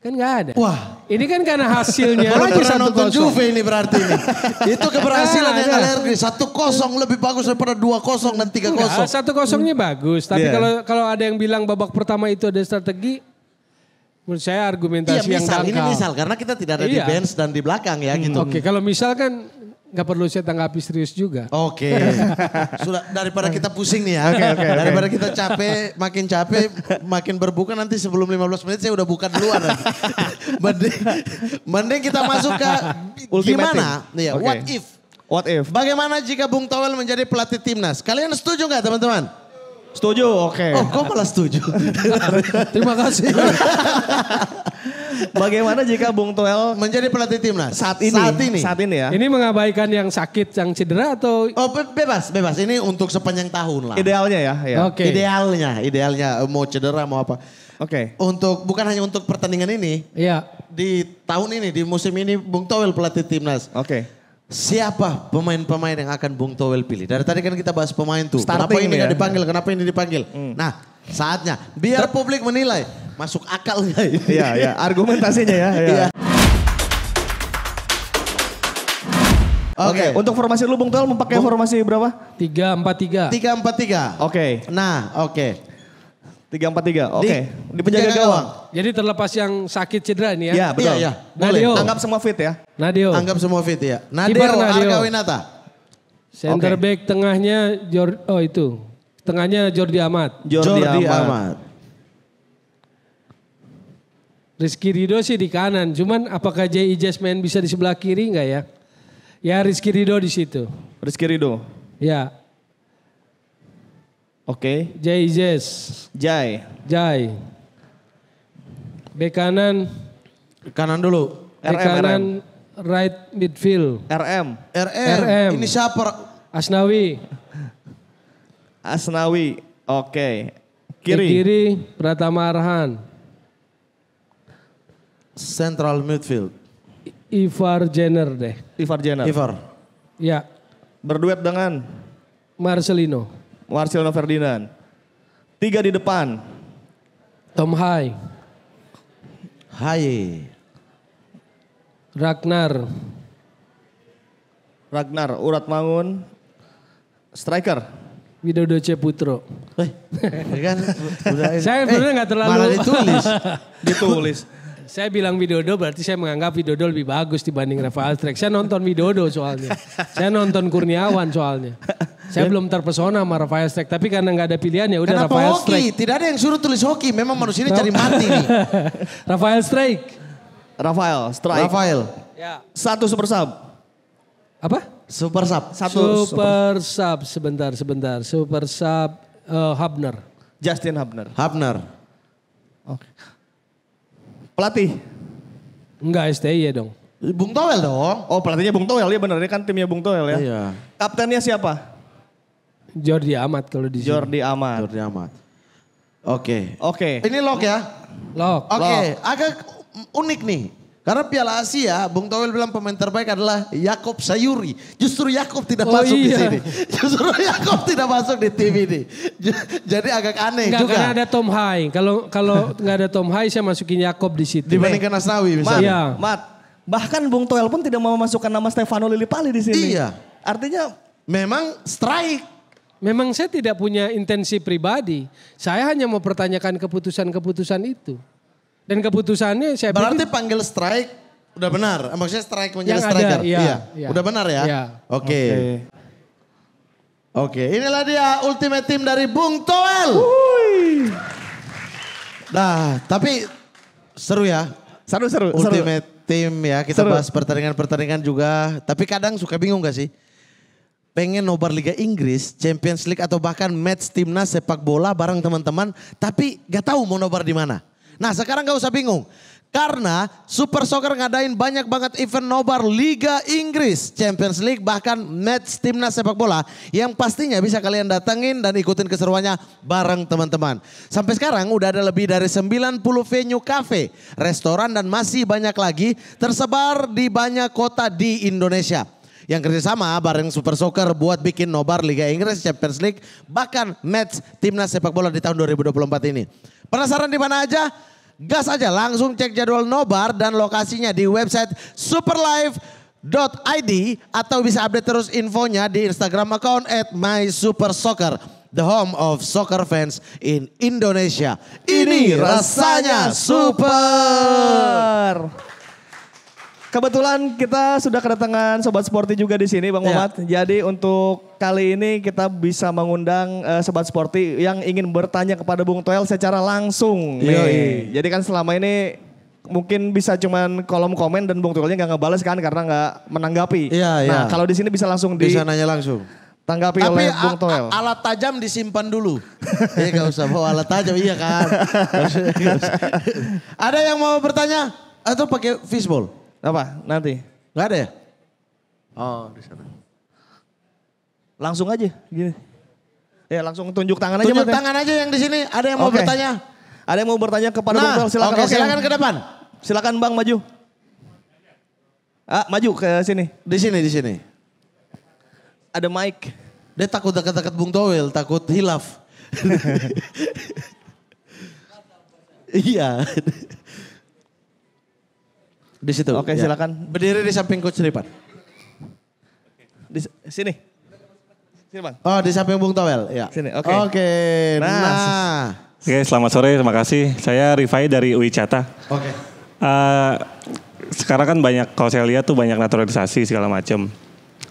Kan nggak ada. Wah. Ini kan karena hasilnya Kalau aja satu nonton Juve ini berarti ini. Itu keberhasilan yang alergi. Satu kosong lebih bagus daripada dua kosong dan tiga kosong. Satu kosongnya bagus. Tapi yeah. kalau ada yang bilang babak pertama itu ada strategi, menurut saya argumentasi iya, misal, yang dangkal. Ini misal karena kita tidak ada iya. di bench dan di belakang ya hmm. gitu. Oke, okay, kalau misalkan nggak perlu saya tanggapi serius juga. Oke. Okay. Sudah daripada kita pusing nih ya. Okay, okay, okay. Daripada kita capek, makin capek, makin berbuka nanti sebelum 15 menit saya udah buka duluan. mending, mending kita masuk ke gimana? Ya, okay. What if? What if? Bagaimana jika Bung Towel menjadi pelatih timnas? Kalian setuju nggak teman-teman? Setuju, oke. Okay. Oh, kok malah setuju? Terima kasih. Bagaimana jika Bung Toel menjadi pelatih timnas saat ini? Saat ini. Saat ini ya. Ini mengabaikan yang sakit, yang cedera atau Oh, bebas, bebas. Ini untuk sepanjang tahun lah. Idealnya ya, ya. Okay. Idealnya, idealnya mau cedera mau apa. Oke. Okay. Untuk bukan hanya untuk pertandingan ini. Iya. Di tahun ini, di musim ini Bung Toel pelatih timnas. Oke. Okay Siapa pemain-pemain yang akan Bung Towel pilih? Dari tadi kan kita bahas pemain tuh. Starting kenapa ini ya. gak dipanggil? Kenapa ini dipanggil? Hmm. Nah, saatnya biar Ter publik menilai masuk akal gak ini? Iya, iya. Argumentasinya ya. Iya. ya. Oke, okay. okay. untuk formasi lu Bung Towel memakai formasi berapa? Tiga empat tiga. Tiga empat tiga. Oke. Okay. Nah, oke. Okay. Tiga empat tiga, oke. Di penjaga gawang. Jadi terlepas yang sakit cedera ini ya. Iya betul. ya ya. Nadio. Anggap semua fit ya. Nadio. Anggap semua fit ya. Nadio, Nadio. Arga Winata Center okay. back tengahnya jord oh itu. Tengahnya Jordi Amat. Jordi, Amat. Rizky rido sih di kanan. Cuman apakah jai Jasmine bisa di sebelah kiri enggak ya? Ya Rizky rido di situ. Rizky rido Ya, Oke. Okay. Jay Jess. Jay. Jai. Bek kanan. Kanan dulu. Bek kanan right midfield. RM. RM. RM. Ini siapa? Asnawi. Asnawi. Oke. Okay. Kiri. Bek kiri Pratama Arhan. Central midfield. Ivar Jenner deh. Ivar Jenner. Ivar. Ya. Berduet dengan Marcelino. Marcelino Ferdinand. Tiga di depan. Tom Hai. Hai. Ragnar. Ragnar urat Uratmangun. Striker. Widodo C. Putro. Eh, kan saya eh, sebenarnya nggak gak terlalu. Malah ditulis. ditulis saya bilang Widodo berarti saya menganggap Widodo lebih bagus dibanding Rafael Altrek. Saya nonton Widodo soalnya. saya nonton Kurniawan soalnya. Saya belum terpesona sama Rafael Strike, tapi karena nggak ada pilihan ya udah Rafael hoki? Strike. Tidak ada yang suruh tulis hoki, memang manusia ini cari mati nih. Rafael Strike. Rafael Strike. Rafael. Ya. Satu super sub. Apa? Super sub. Satu super, super sub sebentar sebentar. Super sub uh, Hubner. Justin Hubner. Hubner. Oke. Okay. Pelatih? Enggak, STI ya dong. Bung Toel dong. Oh pelatihnya Bung Toel ya bener ini kan timnya Bung Toel ya. Iya. Kaptennya siapa? Jordi Amat kalau di sini. Jordi Amat. Jordi Amat. Oke. Okay. Oke. Okay. Ini lock ya? Lock. Oke, okay. agak unik nih. Karena Piala Asia, Bung Towel bilang pemain terbaik adalah Yakob Sayuri. Justru Yakob tidak oh masuk iya. di sini. Justru Yakob tidak masuk di TV ini. Jadi agak aneh Enggak, juga. Karena ada Tom Hai. Kalau kalau nggak ada Tom Hai, saya masukin Yakob di situ. Dibandingkan Asnawi misalnya. Mat, iya. Mat, bahkan Bung Toel pun tidak mau masukkan nama Stefano Lillipali di sini. Iya. Artinya memang strike Memang saya tidak punya intensi pribadi. Saya hanya mau pertanyakan keputusan-keputusan itu. Dan keputusannya saya Berarti panggil strike udah benar. Eh, maksudnya strike menjadi yang striker. Ada, iya, iya. iya. Udah benar ya? Iya. Oke. Oke, inilah dia ultimate team dari Bung Toel. Nah, tapi seru ya. Seru seru. Ultimate seru. team ya. Kita seru. bahas pertandingan-pertandingan juga. Tapi kadang suka bingung gak sih? pengen nobar Liga Inggris, Champions League atau bahkan match timnas sepak bola bareng teman-teman, tapi gak tahu mau nobar di mana. Nah sekarang gak usah bingung. Karena Super Soccer ngadain banyak banget event nobar Liga Inggris, Champions League, bahkan match timnas sepak bola yang pastinya bisa kalian datengin dan ikutin keseruannya bareng teman-teman. Sampai sekarang udah ada lebih dari 90 venue cafe, restoran dan masih banyak lagi tersebar di banyak kota di Indonesia yang kerjasama bareng Super Soccer buat bikin nobar Liga Inggris, Champions League, bahkan match timnas sepak bola di tahun 2024 ini. Penasaran di mana aja? Gas aja langsung cek jadwal nobar dan lokasinya di website superlive.id atau bisa update terus infonya di Instagram account at mysupersoccer. The home of soccer fans in Indonesia. Ini rasanya super. Kebetulan kita sudah kedatangan sobat sporty juga di sini Bang Muhammad. Ya. Jadi untuk kali ini kita bisa mengundang uh, sobat sporty yang ingin bertanya kepada Bung Toel secara langsung. Yoi. Jadi kan selama ini mungkin bisa cuman kolom komen dan Bung Toelnya nggak ngebales kan karena nggak menanggapi. Iya, Nah, iya. kalau di sini bisa langsung di Bisa nanya langsung tanggapi Tapi oleh Bung Toel. alat tajam disimpan dulu. Iya eh, gak usah bawa alat tajam, iya kan. Ada yang mau bertanya? Atau pakai fishbowl? Apa? Nanti. Gak ada ya? Oh, di sana. Langsung aja gini. Ya, langsung tunjuk tangan tunjuk aja. Tunjuk ya. tangan aja yang di sini. Ada yang okay. mau bertanya? Ada yang mau bertanya kepada nah, Bel? silakan. silakan ke depan. Silakan Bang maju. Ah, maju ke sini. Di sini, di sini. Ada mic. Dia takut dekat-dekat Bung Towel, takut hilaf. iya. Di situ. Oke, ya. silakan. Berdiri di samping Coach Ripan. Di sini. Sini, Oh, di samping Bung Towel, ya. Sini, oke. Okay. Oke. Okay, nah. nah. Oke, okay, selamat sore, terima kasih. Saya Rifai dari UI Cata. Oke. Okay. Uh, eh, sekarang kan banyak kalau saya lihat tuh banyak naturalisasi segala macam.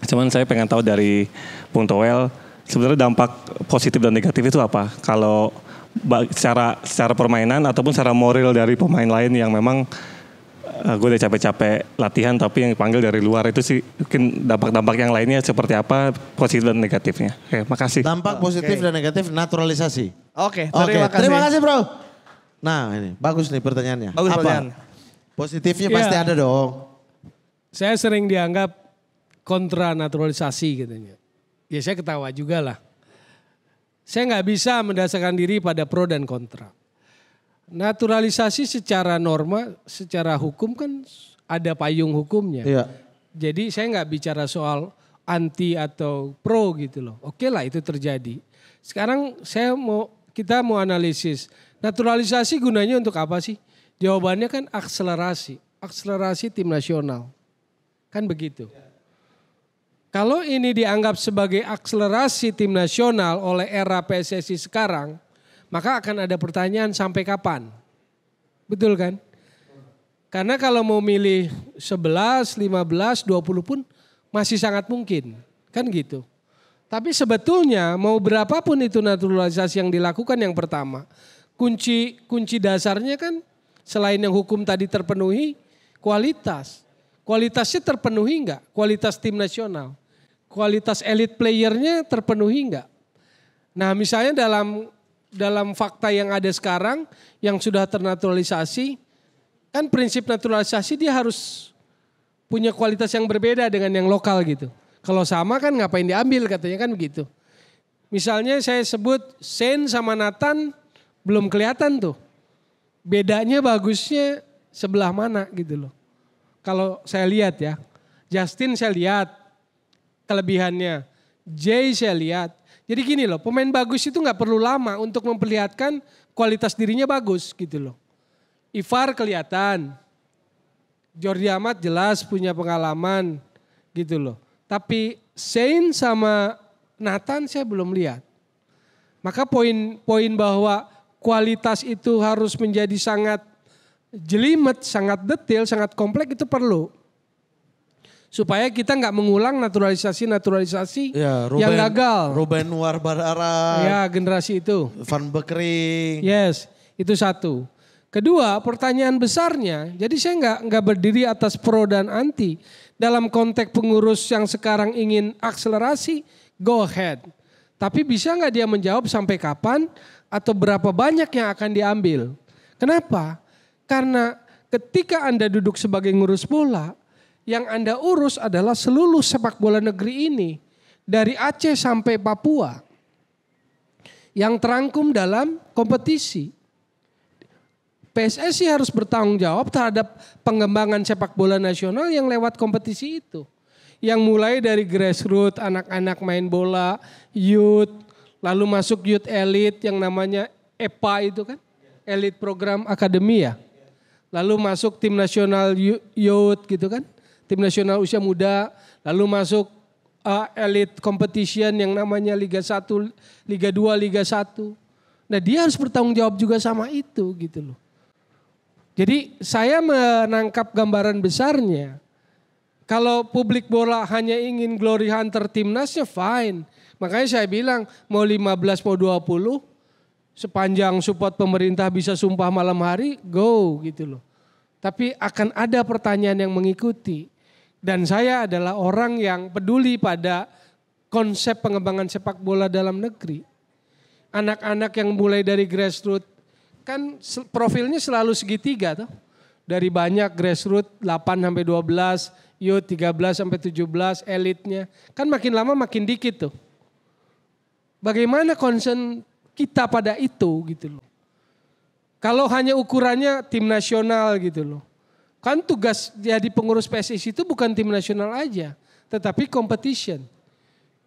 Cuman saya pengen tahu dari Bung Towel sebenarnya dampak positif dan negatif itu apa? Kalau secara secara permainan ataupun secara moral dari pemain lain yang memang uh, eh, gue udah capek-capek latihan tapi yang dipanggil dari luar itu sih mungkin dampak-dampak yang lainnya seperti apa positif dan negatifnya. Oke, makasih. Dampak positif okay. dan negatif naturalisasi. Oke, okay, terima okay. kasih. Terima kasih, Bro. Nah, ini bagus nih pertanyaannya. Bagus apa? pertanyaan. Positifnya ya, pasti ada dong. Saya sering dianggap kontra naturalisasi katanya. Ya saya ketawa juga lah. Saya nggak bisa mendasarkan diri pada pro dan kontra naturalisasi secara norma, secara hukum kan ada payung hukumnya. Iya. Jadi saya nggak bicara soal anti atau pro gitu loh. Oke lah itu terjadi. Sekarang saya mau kita mau analisis naturalisasi gunanya untuk apa sih? Jawabannya kan akselerasi, akselerasi tim nasional. Kan begitu. Kalau ini dianggap sebagai akselerasi tim nasional oleh era PSSI sekarang, maka akan ada pertanyaan sampai kapan? Betul kan? Karena kalau mau milih 11, 15, 20 pun masih sangat mungkin. Kan gitu. Tapi sebetulnya mau berapapun itu naturalisasi yang dilakukan yang pertama. Kunci kunci dasarnya kan selain yang hukum tadi terpenuhi, kualitas. Kualitasnya terpenuhi enggak? Kualitas tim nasional. Kualitas elite playernya terpenuhi enggak? Nah misalnya dalam dalam fakta yang ada sekarang yang sudah ternaturalisasi kan prinsip naturalisasi dia harus punya kualitas yang berbeda dengan yang lokal gitu. Kalau sama kan ngapain diambil katanya kan begitu. Misalnya saya sebut Sen sama Nathan belum kelihatan tuh. Bedanya bagusnya sebelah mana gitu loh. Kalau saya lihat ya. Justin saya lihat kelebihannya. Jay saya lihat jadi gini loh, pemain bagus itu nggak perlu lama untuk memperlihatkan kualitas dirinya bagus gitu loh. Ivar kelihatan, Jordi Amat jelas punya pengalaman gitu loh. Tapi Shane sama Nathan saya belum lihat. Maka poin-poin bahwa kualitas itu harus menjadi sangat jelimet, sangat detail, sangat kompleks itu perlu supaya kita nggak mengulang naturalisasi naturalisasi ya, Ruben, yang gagal. Ruben Warbarara. Ya generasi itu. Van Bekering. Yes, itu satu. Kedua, pertanyaan besarnya, jadi saya nggak nggak berdiri atas pro dan anti dalam konteks pengurus yang sekarang ingin akselerasi, go ahead. Tapi bisa nggak dia menjawab sampai kapan atau berapa banyak yang akan diambil? Kenapa? Karena ketika Anda duduk sebagai ngurus bola, yang Anda urus adalah seluruh sepak bola negeri ini. Dari Aceh sampai Papua. Yang terangkum dalam kompetisi. PSSI harus bertanggung jawab terhadap pengembangan sepak bola nasional yang lewat kompetisi itu. Yang mulai dari grassroots, anak-anak main bola, youth, lalu masuk youth elite yang namanya EPA itu kan, elite program akademia. Ya? Lalu masuk tim nasional youth gitu kan tim nasional usia muda, lalu masuk uh, elite competition yang namanya Liga 1, Liga 2, Liga 1. Nah, dia harus bertanggung jawab juga sama itu gitu loh. Jadi saya menangkap gambaran besarnya. Kalau publik bola hanya ingin glory hunter timnasnya fine. Makanya saya bilang mau 15 mau 20 sepanjang support pemerintah bisa sumpah malam hari go gitu loh. Tapi akan ada pertanyaan yang mengikuti. Dan saya adalah orang yang peduli pada konsep pengembangan sepak bola dalam negeri. Anak-anak yang mulai dari grassroots kan profilnya selalu segitiga tuh. Dari banyak grassroots 8 sampai 12, yo 13 sampai 17, elitnya. Kan makin lama makin dikit tuh. Bagaimana concern kita pada itu gitu loh. Kalau hanya ukurannya tim nasional gitu loh. Kan tugas jadi pengurus PSSI itu bukan tim nasional aja, tetapi competition.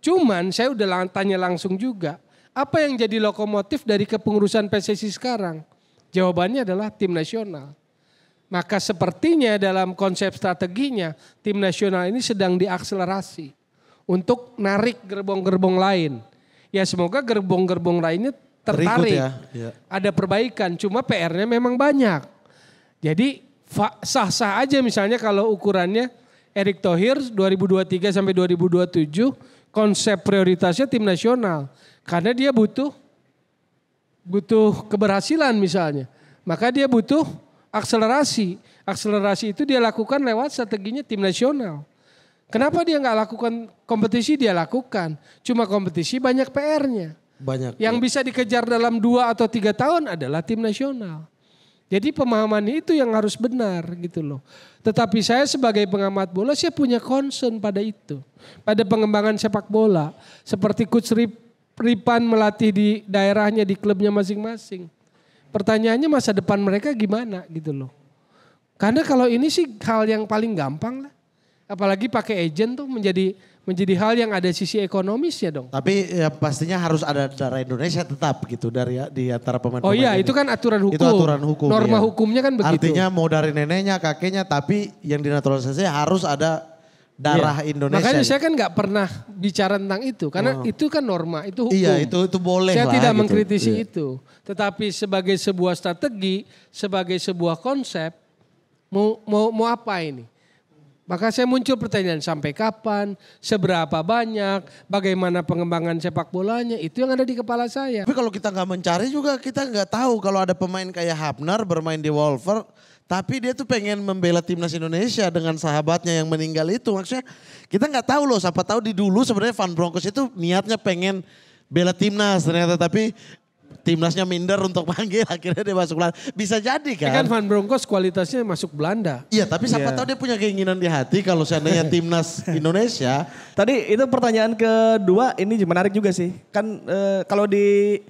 Cuman saya udah tanya langsung juga, apa yang jadi lokomotif dari kepengurusan PSSI sekarang? Jawabannya adalah tim nasional. Maka sepertinya dalam konsep strateginya, tim nasional ini sedang diakselerasi untuk narik gerbong-gerbong lain. Ya semoga gerbong-gerbong lainnya tertarik. ya. Ya. Ada perbaikan, cuma PR-nya memang banyak. Jadi sah-sah aja misalnya kalau ukurannya Erick Thohir 2023 sampai 2027 konsep prioritasnya tim nasional karena dia butuh butuh keberhasilan misalnya. Maka dia butuh akselerasi. Akselerasi itu dia lakukan lewat strateginya tim nasional. Kenapa dia nggak lakukan kompetisi dia lakukan. Cuma kompetisi banyak PR-nya. Banyak. Yang ya. bisa dikejar dalam dua atau tiga tahun adalah tim nasional. Jadi pemahaman itu yang harus benar gitu loh. Tetapi saya sebagai pengamat bola saya punya concern pada itu. Pada pengembangan sepak bola. Seperti Coach Ripan melatih di daerahnya, di klubnya masing-masing. Pertanyaannya masa depan mereka gimana gitu loh. Karena kalau ini sih hal yang paling gampang lah. Apalagi pakai agent tuh menjadi menjadi hal yang ada sisi ekonomis ya dong. Tapi ya pastinya harus ada cara Indonesia tetap gitu dari di antara pemain-pemain. Oh iya, itu. itu kan aturan hukum. Itu aturan hukum. Norma ya. hukumnya kan begitu. Artinya mau dari neneknya, kakeknya, tapi yang dinaturalisasi harus ada darah iya. Indonesia. Makanya saya kan nggak pernah bicara tentang itu karena oh. itu kan norma, itu hukum. Iya, itu itu boleh Saya lah, tidak gitu. mengkritisi iya. itu, tetapi sebagai sebuah strategi, sebagai sebuah konsep mau mau mau apa ini? Maka saya muncul pertanyaan sampai kapan, seberapa banyak, bagaimana pengembangan sepak bolanya, itu yang ada di kepala saya. Tapi kalau kita nggak mencari juga kita nggak tahu kalau ada pemain kayak Hapner bermain di Wolver, tapi dia tuh pengen membela timnas Indonesia dengan sahabatnya yang meninggal itu. Maksudnya kita nggak tahu loh, siapa tahu di dulu sebenarnya Van Bronckhorst itu niatnya pengen bela timnas ternyata tapi timnasnya minder untuk panggil akhirnya dia masuk Belanda. Bisa jadi eh kan. Ya kan Van Bronckhorst kualitasnya masuk Belanda. Iya tapi siapa yeah. tahu dia punya keinginan di hati kalau seandainya timnas Indonesia. Tadi itu pertanyaan kedua ini menarik juga sih. Kan e, kalau di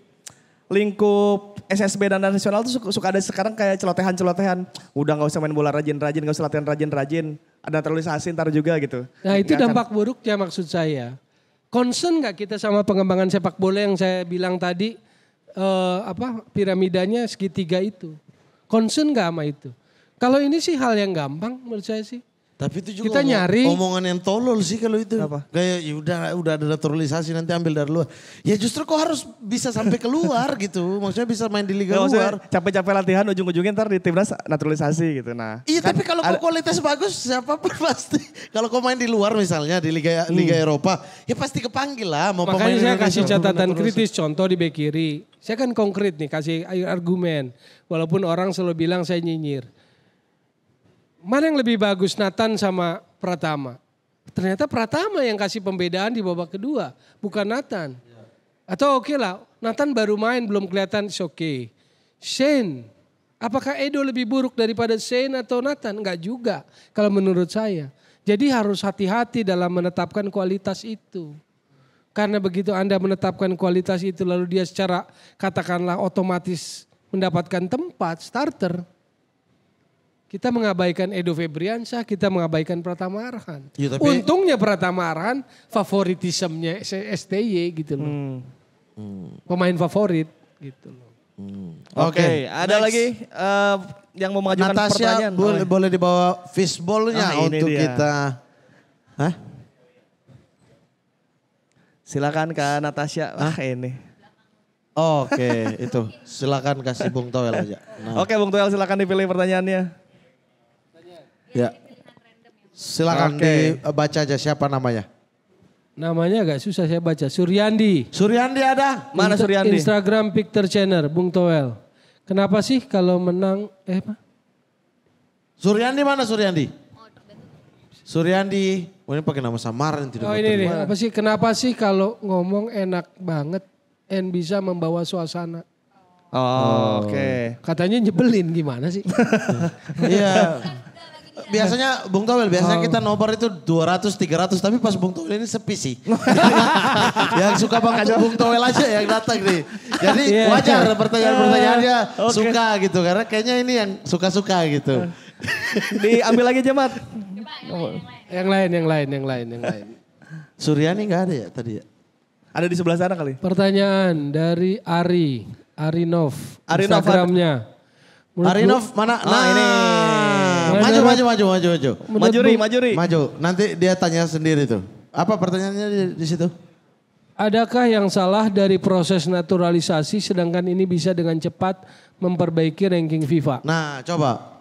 lingkup SSB dan nasional tuh suka suka ada sekarang kayak celotehan-celotehan. Udah gak usah main bola rajin-rajin, gak usah latihan rajin-rajin. Ada terlalu ntar juga gitu. Nah itu gak dampak akan... buruknya maksud saya. Concern gak kita sama pengembangan sepak bola yang saya bilang tadi? uh, apa piramidanya segitiga itu. Concern gak sama itu? Kalau ini sih hal yang gampang menurut saya sih. Tapi itu juga kita omong, nyari omongan yang tolol sih kalau itu. Apa? Kayak ya udah udah ada naturalisasi nanti ambil dari luar. Ya justru kok harus bisa sampai keluar gitu. Maksudnya bisa main di liga ya, luar. Capek-capek latihan ujung-ujungnya ntar di timnas naturalisasi gitu. Nah. Iya, kan tapi kalau ada... kualitas bagus siapa pun pasti kalau kau main di luar misalnya di liga hmm. liga Eropa, ya pasti kepanggil lah mau Makanya saya Indonesia kasih catatan kritis contoh di bek Saya kan konkret nih kasih argumen. Walaupun orang selalu bilang saya nyinyir. Mana yang lebih bagus Nathan sama Pratama? Ternyata Pratama yang kasih pembedaan di babak kedua, bukan Nathan. Ya. Atau oke okay lah, Nathan baru main belum kelihatan, oke. Okay. Shane, apakah Edo lebih buruk daripada Shane atau Nathan? Enggak juga kalau menurut saya. Jadi harus hati-hati dalam menetapkan kualitas itu. Karena begitu Anda menetapkan kualitas itu lalu dia secara katakanlah otomatis mendapatkan tempat starter, kita mengabaikan Edo Febriansyah, kita mengabaikan Pratama Arhan. Ya, tapi... Untungnya Pratama Arhan favoritismenya STY gitu loh. Hmm. Hmm. Pemain favorit gitu loh. Hmm. Oke, okay. okay. ada Next. lagi uh, yang mau mengajukan Natasha, pertanyaan. Boleh, boleh dibawa fishballnya oh, untuk dia. kita. Hah? Silakan Kak Natasha. Hah? Ah ini. Oke, okay, itu. Silakan kasih Bung Toel aja. Nah. Oke, okay, Bung Toel silakan dipilih pertanyaannya. Ya. Silakan okay. dibaca aja siapa namanya. Namanya agak susah saya baca. Suryandi. Suryandi ada? Mana Suryandi? Instagram Picture Channel, Bung Toel. Kenapa sih kalau menang, eh Pak? Suryandi mana Suryandi? Suryandi, oh, ini pakai nama samaran tidak Oh ini nih, apa sih? Kenapa sih kalau ngomong enak banget N bisa membawa suasana? Oh, oh. oke. Okay. Katanya nyebelin gimana sih? Iya. Biasanya Bung Tobel biasanya kita nobar itu 200 300 tapi pas Bung Tobel ini sepi sih. yang suka banget Bung Tobel aja yang datang nih. Jadi yeah, iya. wajar yeah. pertanyaan-pertanyaannya okay. suka gitu karena kayaknya ini yang suka-suka gitu. Eh. Diambil lagi jemat. yang lain, yang lain, yang lain, yang lain. Suryani nggak ada ya tadi ya? Ada di sebelah sana kali. Pertanyaan dari Ari, Arinov, Arinov Instagramnya. Ari Nov mana? Nah, nah ini maju, maju, maju, maju, maju. Majuri, majuri. Maju. Nanti dia tanya sendiri tuh. Apa pertanyaannya di, di situ? Adakah yang salah dari proses naturalisasi sedangkan ini bisa dengan cepat memperbaiki ranking FIFA? Nah, coba.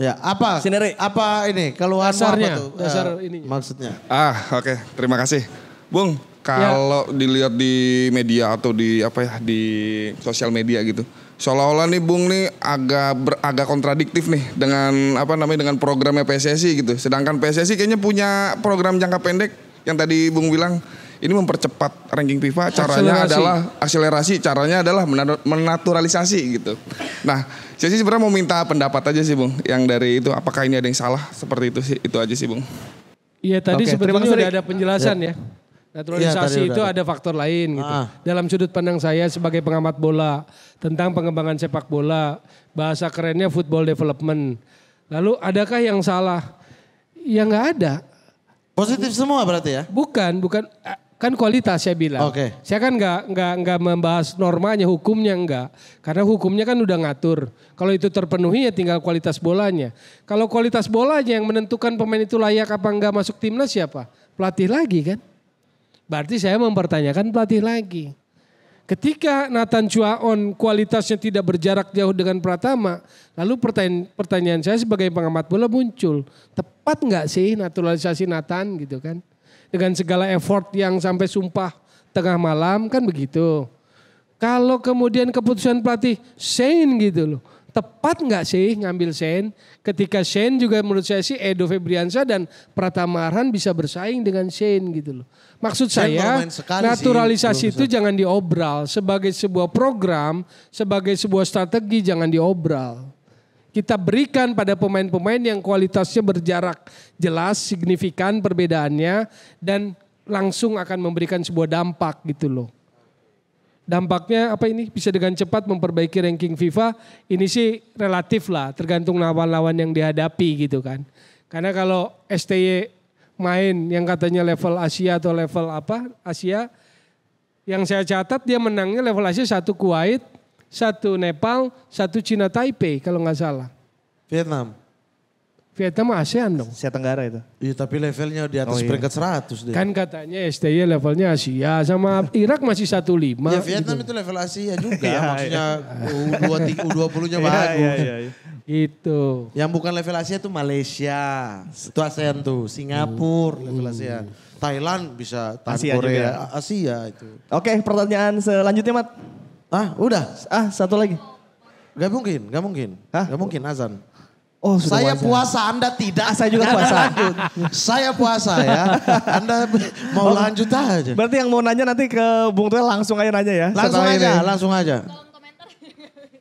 Ya, apa? Sinere. Apa ini? Keluhan Dasarnya, apa tuh? Ya, dasar uh, ini. Maksudnya. Ah, oke. Okay. Terima kasih. Bung, ya. kalau ya. dilihat di media atau di apa ya, di sosial media gitu seolah-olah nih Bung nih agak ber, agak kontradiktif nih dengan apa namanya dengan programnya PSSI gitu. Sedangkan PSSI kayaknya punya program jangka pendek yang tadi Bung bilang ini mempercepat ranking FIFA caranya akselerasi. adalah akselerasi caranya adalah menaturalisasi gitu. Nah, saya sih sebenarnya mau minta pendapat aja sih Bung yang dari itu apakah ini ada yang salah seperti itu sih itu aja sih Bung. Iya tadi okay. sudah ada penjelasan ya. ya. Naturalisasi ya, itu ada. faktor lain gitu. Ah. Dalam sudut pandang saya sebagai pengamat bola tentang pengembangan sepak bola, bahasa kerennya football development. Lalu adakah yang salah? Ya nggak ada. Positif semua berarti ya? Bukan, bukan kan kualitas saya bilang. Oke. Okay. Saya kan nggak nggak nggak membahas normanya, hukumnya nggak. Karena hukumnya kan udah ngatur. Kalau itu terpenuhi ya tinggal kualitas bolanya. Kalau kualitas bolanya yang menentukan pemain itu layak apa nggak masuk timnas siapa? Pelatih lagi kan? Berarti saya mempertanyakan pelatih lagi. Ketika Nathan Chuaon kualitasnya tidak berjarak jauh dengan Pratama, lalu pertanyaan, pertanyaan saya sebagai pengamat bola muncul, tepat nggak sih naturalisasi Nathan gitu kan? Dengan segala effort yang sampai sumpah tengah malam kan begitu. Kalau kemudian keputusan pelatih Shane gitu loh, tepat nggak sih ngambil Sen? Ketika Sen juga menurut saya sih Edo Febriansa dan Pratama Arhan bisa bersaing dengan Sen gitu loh. Maksud saya naturalisasi sih, itu jangan diobral sebagai sebuah program, sebagai sebuah strategi jangan diobral. Kita berikan pada pemain-pemain yang kualitasnya berjarak jelas, signifikan perbedaannya dan langsung akan memberikan sebuah dampak gitu loh dampaknya apa ini bisa dengan cepat memperbaiki ranking FIFA ini sih relatif lah tergantung lawan-lawan yang dihadapi gitu kan karena kalau STY main yang katanya level Asia atau level apa Asia yang saya catat dia menangnya level Asia satu Kuwait satu Nepal satu Cina Taipei kalau nggak salah Vietnam Vietnam ASEAN dong. Asia Tenggara itu. Iya tapi levelnya di atas oh, iya. peringkat 100 deh. Kan katanya STI levelnya Asia sama Irak masih 15. Ya Vietnam gitu. itu level Asia juga iya, iya. maksudnya U20 U20-nya iya, bagus. Iya, iya, iya. Itu. Yang bukan level Asia itu Malaysia. Itu ASEAN tuh, Singapura hmm. level ASEAN. Thailand bisa, Thailand Asia Korea, juga. Ya? Asia itu. Oke, pertanyaan selanjutnya, Mat. Ah, udah. Ah, satu lagi. Gak mungkin, gak mungkin. Hah? Gak mungkin azan. Oh, sudah saya puasa. puasa, Anda tidak. Ah, saya juga puasa. saya puasa ya. Anda mau oh, lanjut aja. Berarti yang mau nanya nanti ke Bung Tuel langsung aja nanya ya. Langsung aja, ini. langsung aja.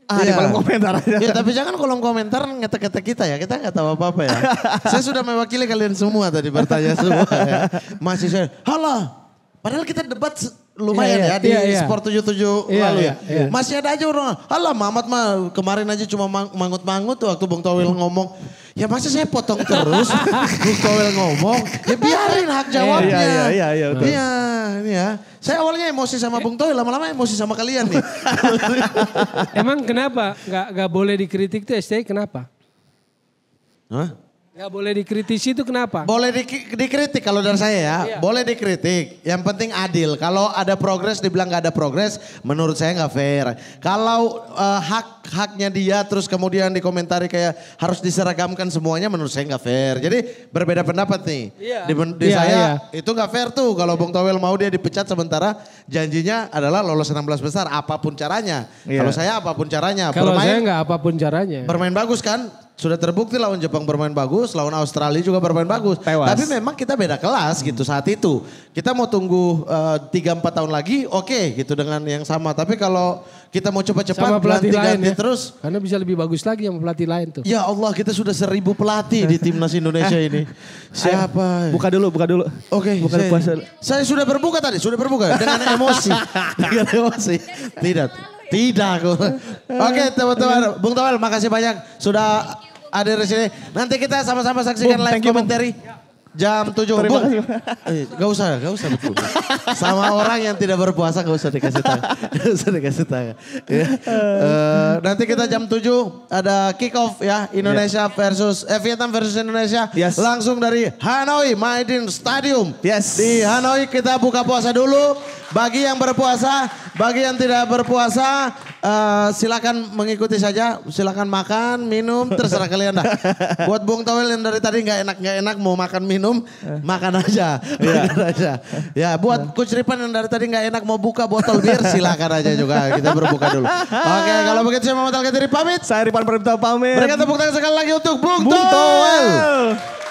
Ah, ya. kolom komentar aja. Ya, tapi jangan kolom komentar ngetek-ngetek kita ya. Kita nggak tahu apa-apa ya. saya sudah mewakili kalian semua tadi bertanya semua ya. Masih saya, halo. Padahal kita debat lumayan yeah, yeah, ya di yeah, iya. Sport 77 yeah, iya, lalu ya. Yeah, iya. Masih ada aja orang, alah Mamat mah kemarin aja cuma mangut-mangut waktu Bung Toel ngomong. Ya masa saya potong terus, Bung Towil ngomong, ya biarin hak jawabnya. Iya, iya, iya. Iya, iya. Saya awalnya emosi sama Bung Towil, lama-lama emosi sama kalian nih. Emang kenapa gak, gak boleh dikritik tuh STI kenapa? Hah? Gak boleh dikritisi itu kenapa? Boleh di, dikritik kalau dari saya ya. Iya. Boleh dikritik. Yang penting adil. Kalau ada progres dibilang gak ada progres, menurut saya gak fair. Kalau uh, hak haknya dia terus kemudian dikomentari kayak harus diseragamkan semuanya, menurut saya gak fair. Jadi berbeda pendapat nih. Iya. Di, di iya, saya iya. itu gak fair tuh kalau Bung Towel mau dia dipecat sementara janjinya adalah lolos 16 besar apapun caranya. Iya. Kalau saya apapun caranya. Kalau saya nggak apapun caranya. Bermain bagus kan? sudah terbukti lawan Jepang bermain bagus, lawan Australia juga bermain bagus. Tewas. Tapi memang kita beda kelas hmm. gitu saat itu. Kita mau tunggu eh, tiga uh, empat tahun lagi, oke okay, gitu dengan yang sama. Tapi kalau kita mau cepat cepat sama pelatih lain ya. terus, karena bisa lebih bagus lagi yang pelatih lain tuh. Ya Allah, kita sudah seribu pelatih di timnas Indonesia ini. Siapa? Buka dulu, buka dulu. Oke. Okay, buka saya, Saya sudah berbuka tadi, sudah berbuka ya? dengan emosi, dengan emosi. Tidak. Tidak Oke teman-teman, Bung Tawel makasih banyak sudah ada di sini. Nanti kita sama-sama saksikan Bung, live commentary. Jam tujuh. Bu. Eh, gak usah, gak usah betul. Sama orang yang tidak berpuasa gak usah dikasih tangan. gak usah dikasih tangan. Ya. Uh, nanti kita jam tujuh ada kick off ya Indonesia yeah. versus eh, Vietnam versus Indonesia. Yes. Langsung dari Hanoi Maidin Stadium. Yes. Di Hanoi kita buka puasa dulu. Bagi yang berpuasa, bagi yang tidak berpuasa, uh, silakan mengikuti saja. Silakan makan, minum, terserah kalian dah. Buat Bung towel yang dari tadi nggak enak nggak enak mau makan minum, eh. makan aja, iya. makan aja. Ya, buat Kuciripan iya. yang dari tadi nggak enak mau buka botol bir, silakan aja juga. Kita berbuka dulu. Oke, kalau begitu saya mau tanya pamit. Saya Ripan Perintah pamit. Berikan tepuk tangan sekali lagi untuk Bung, Bung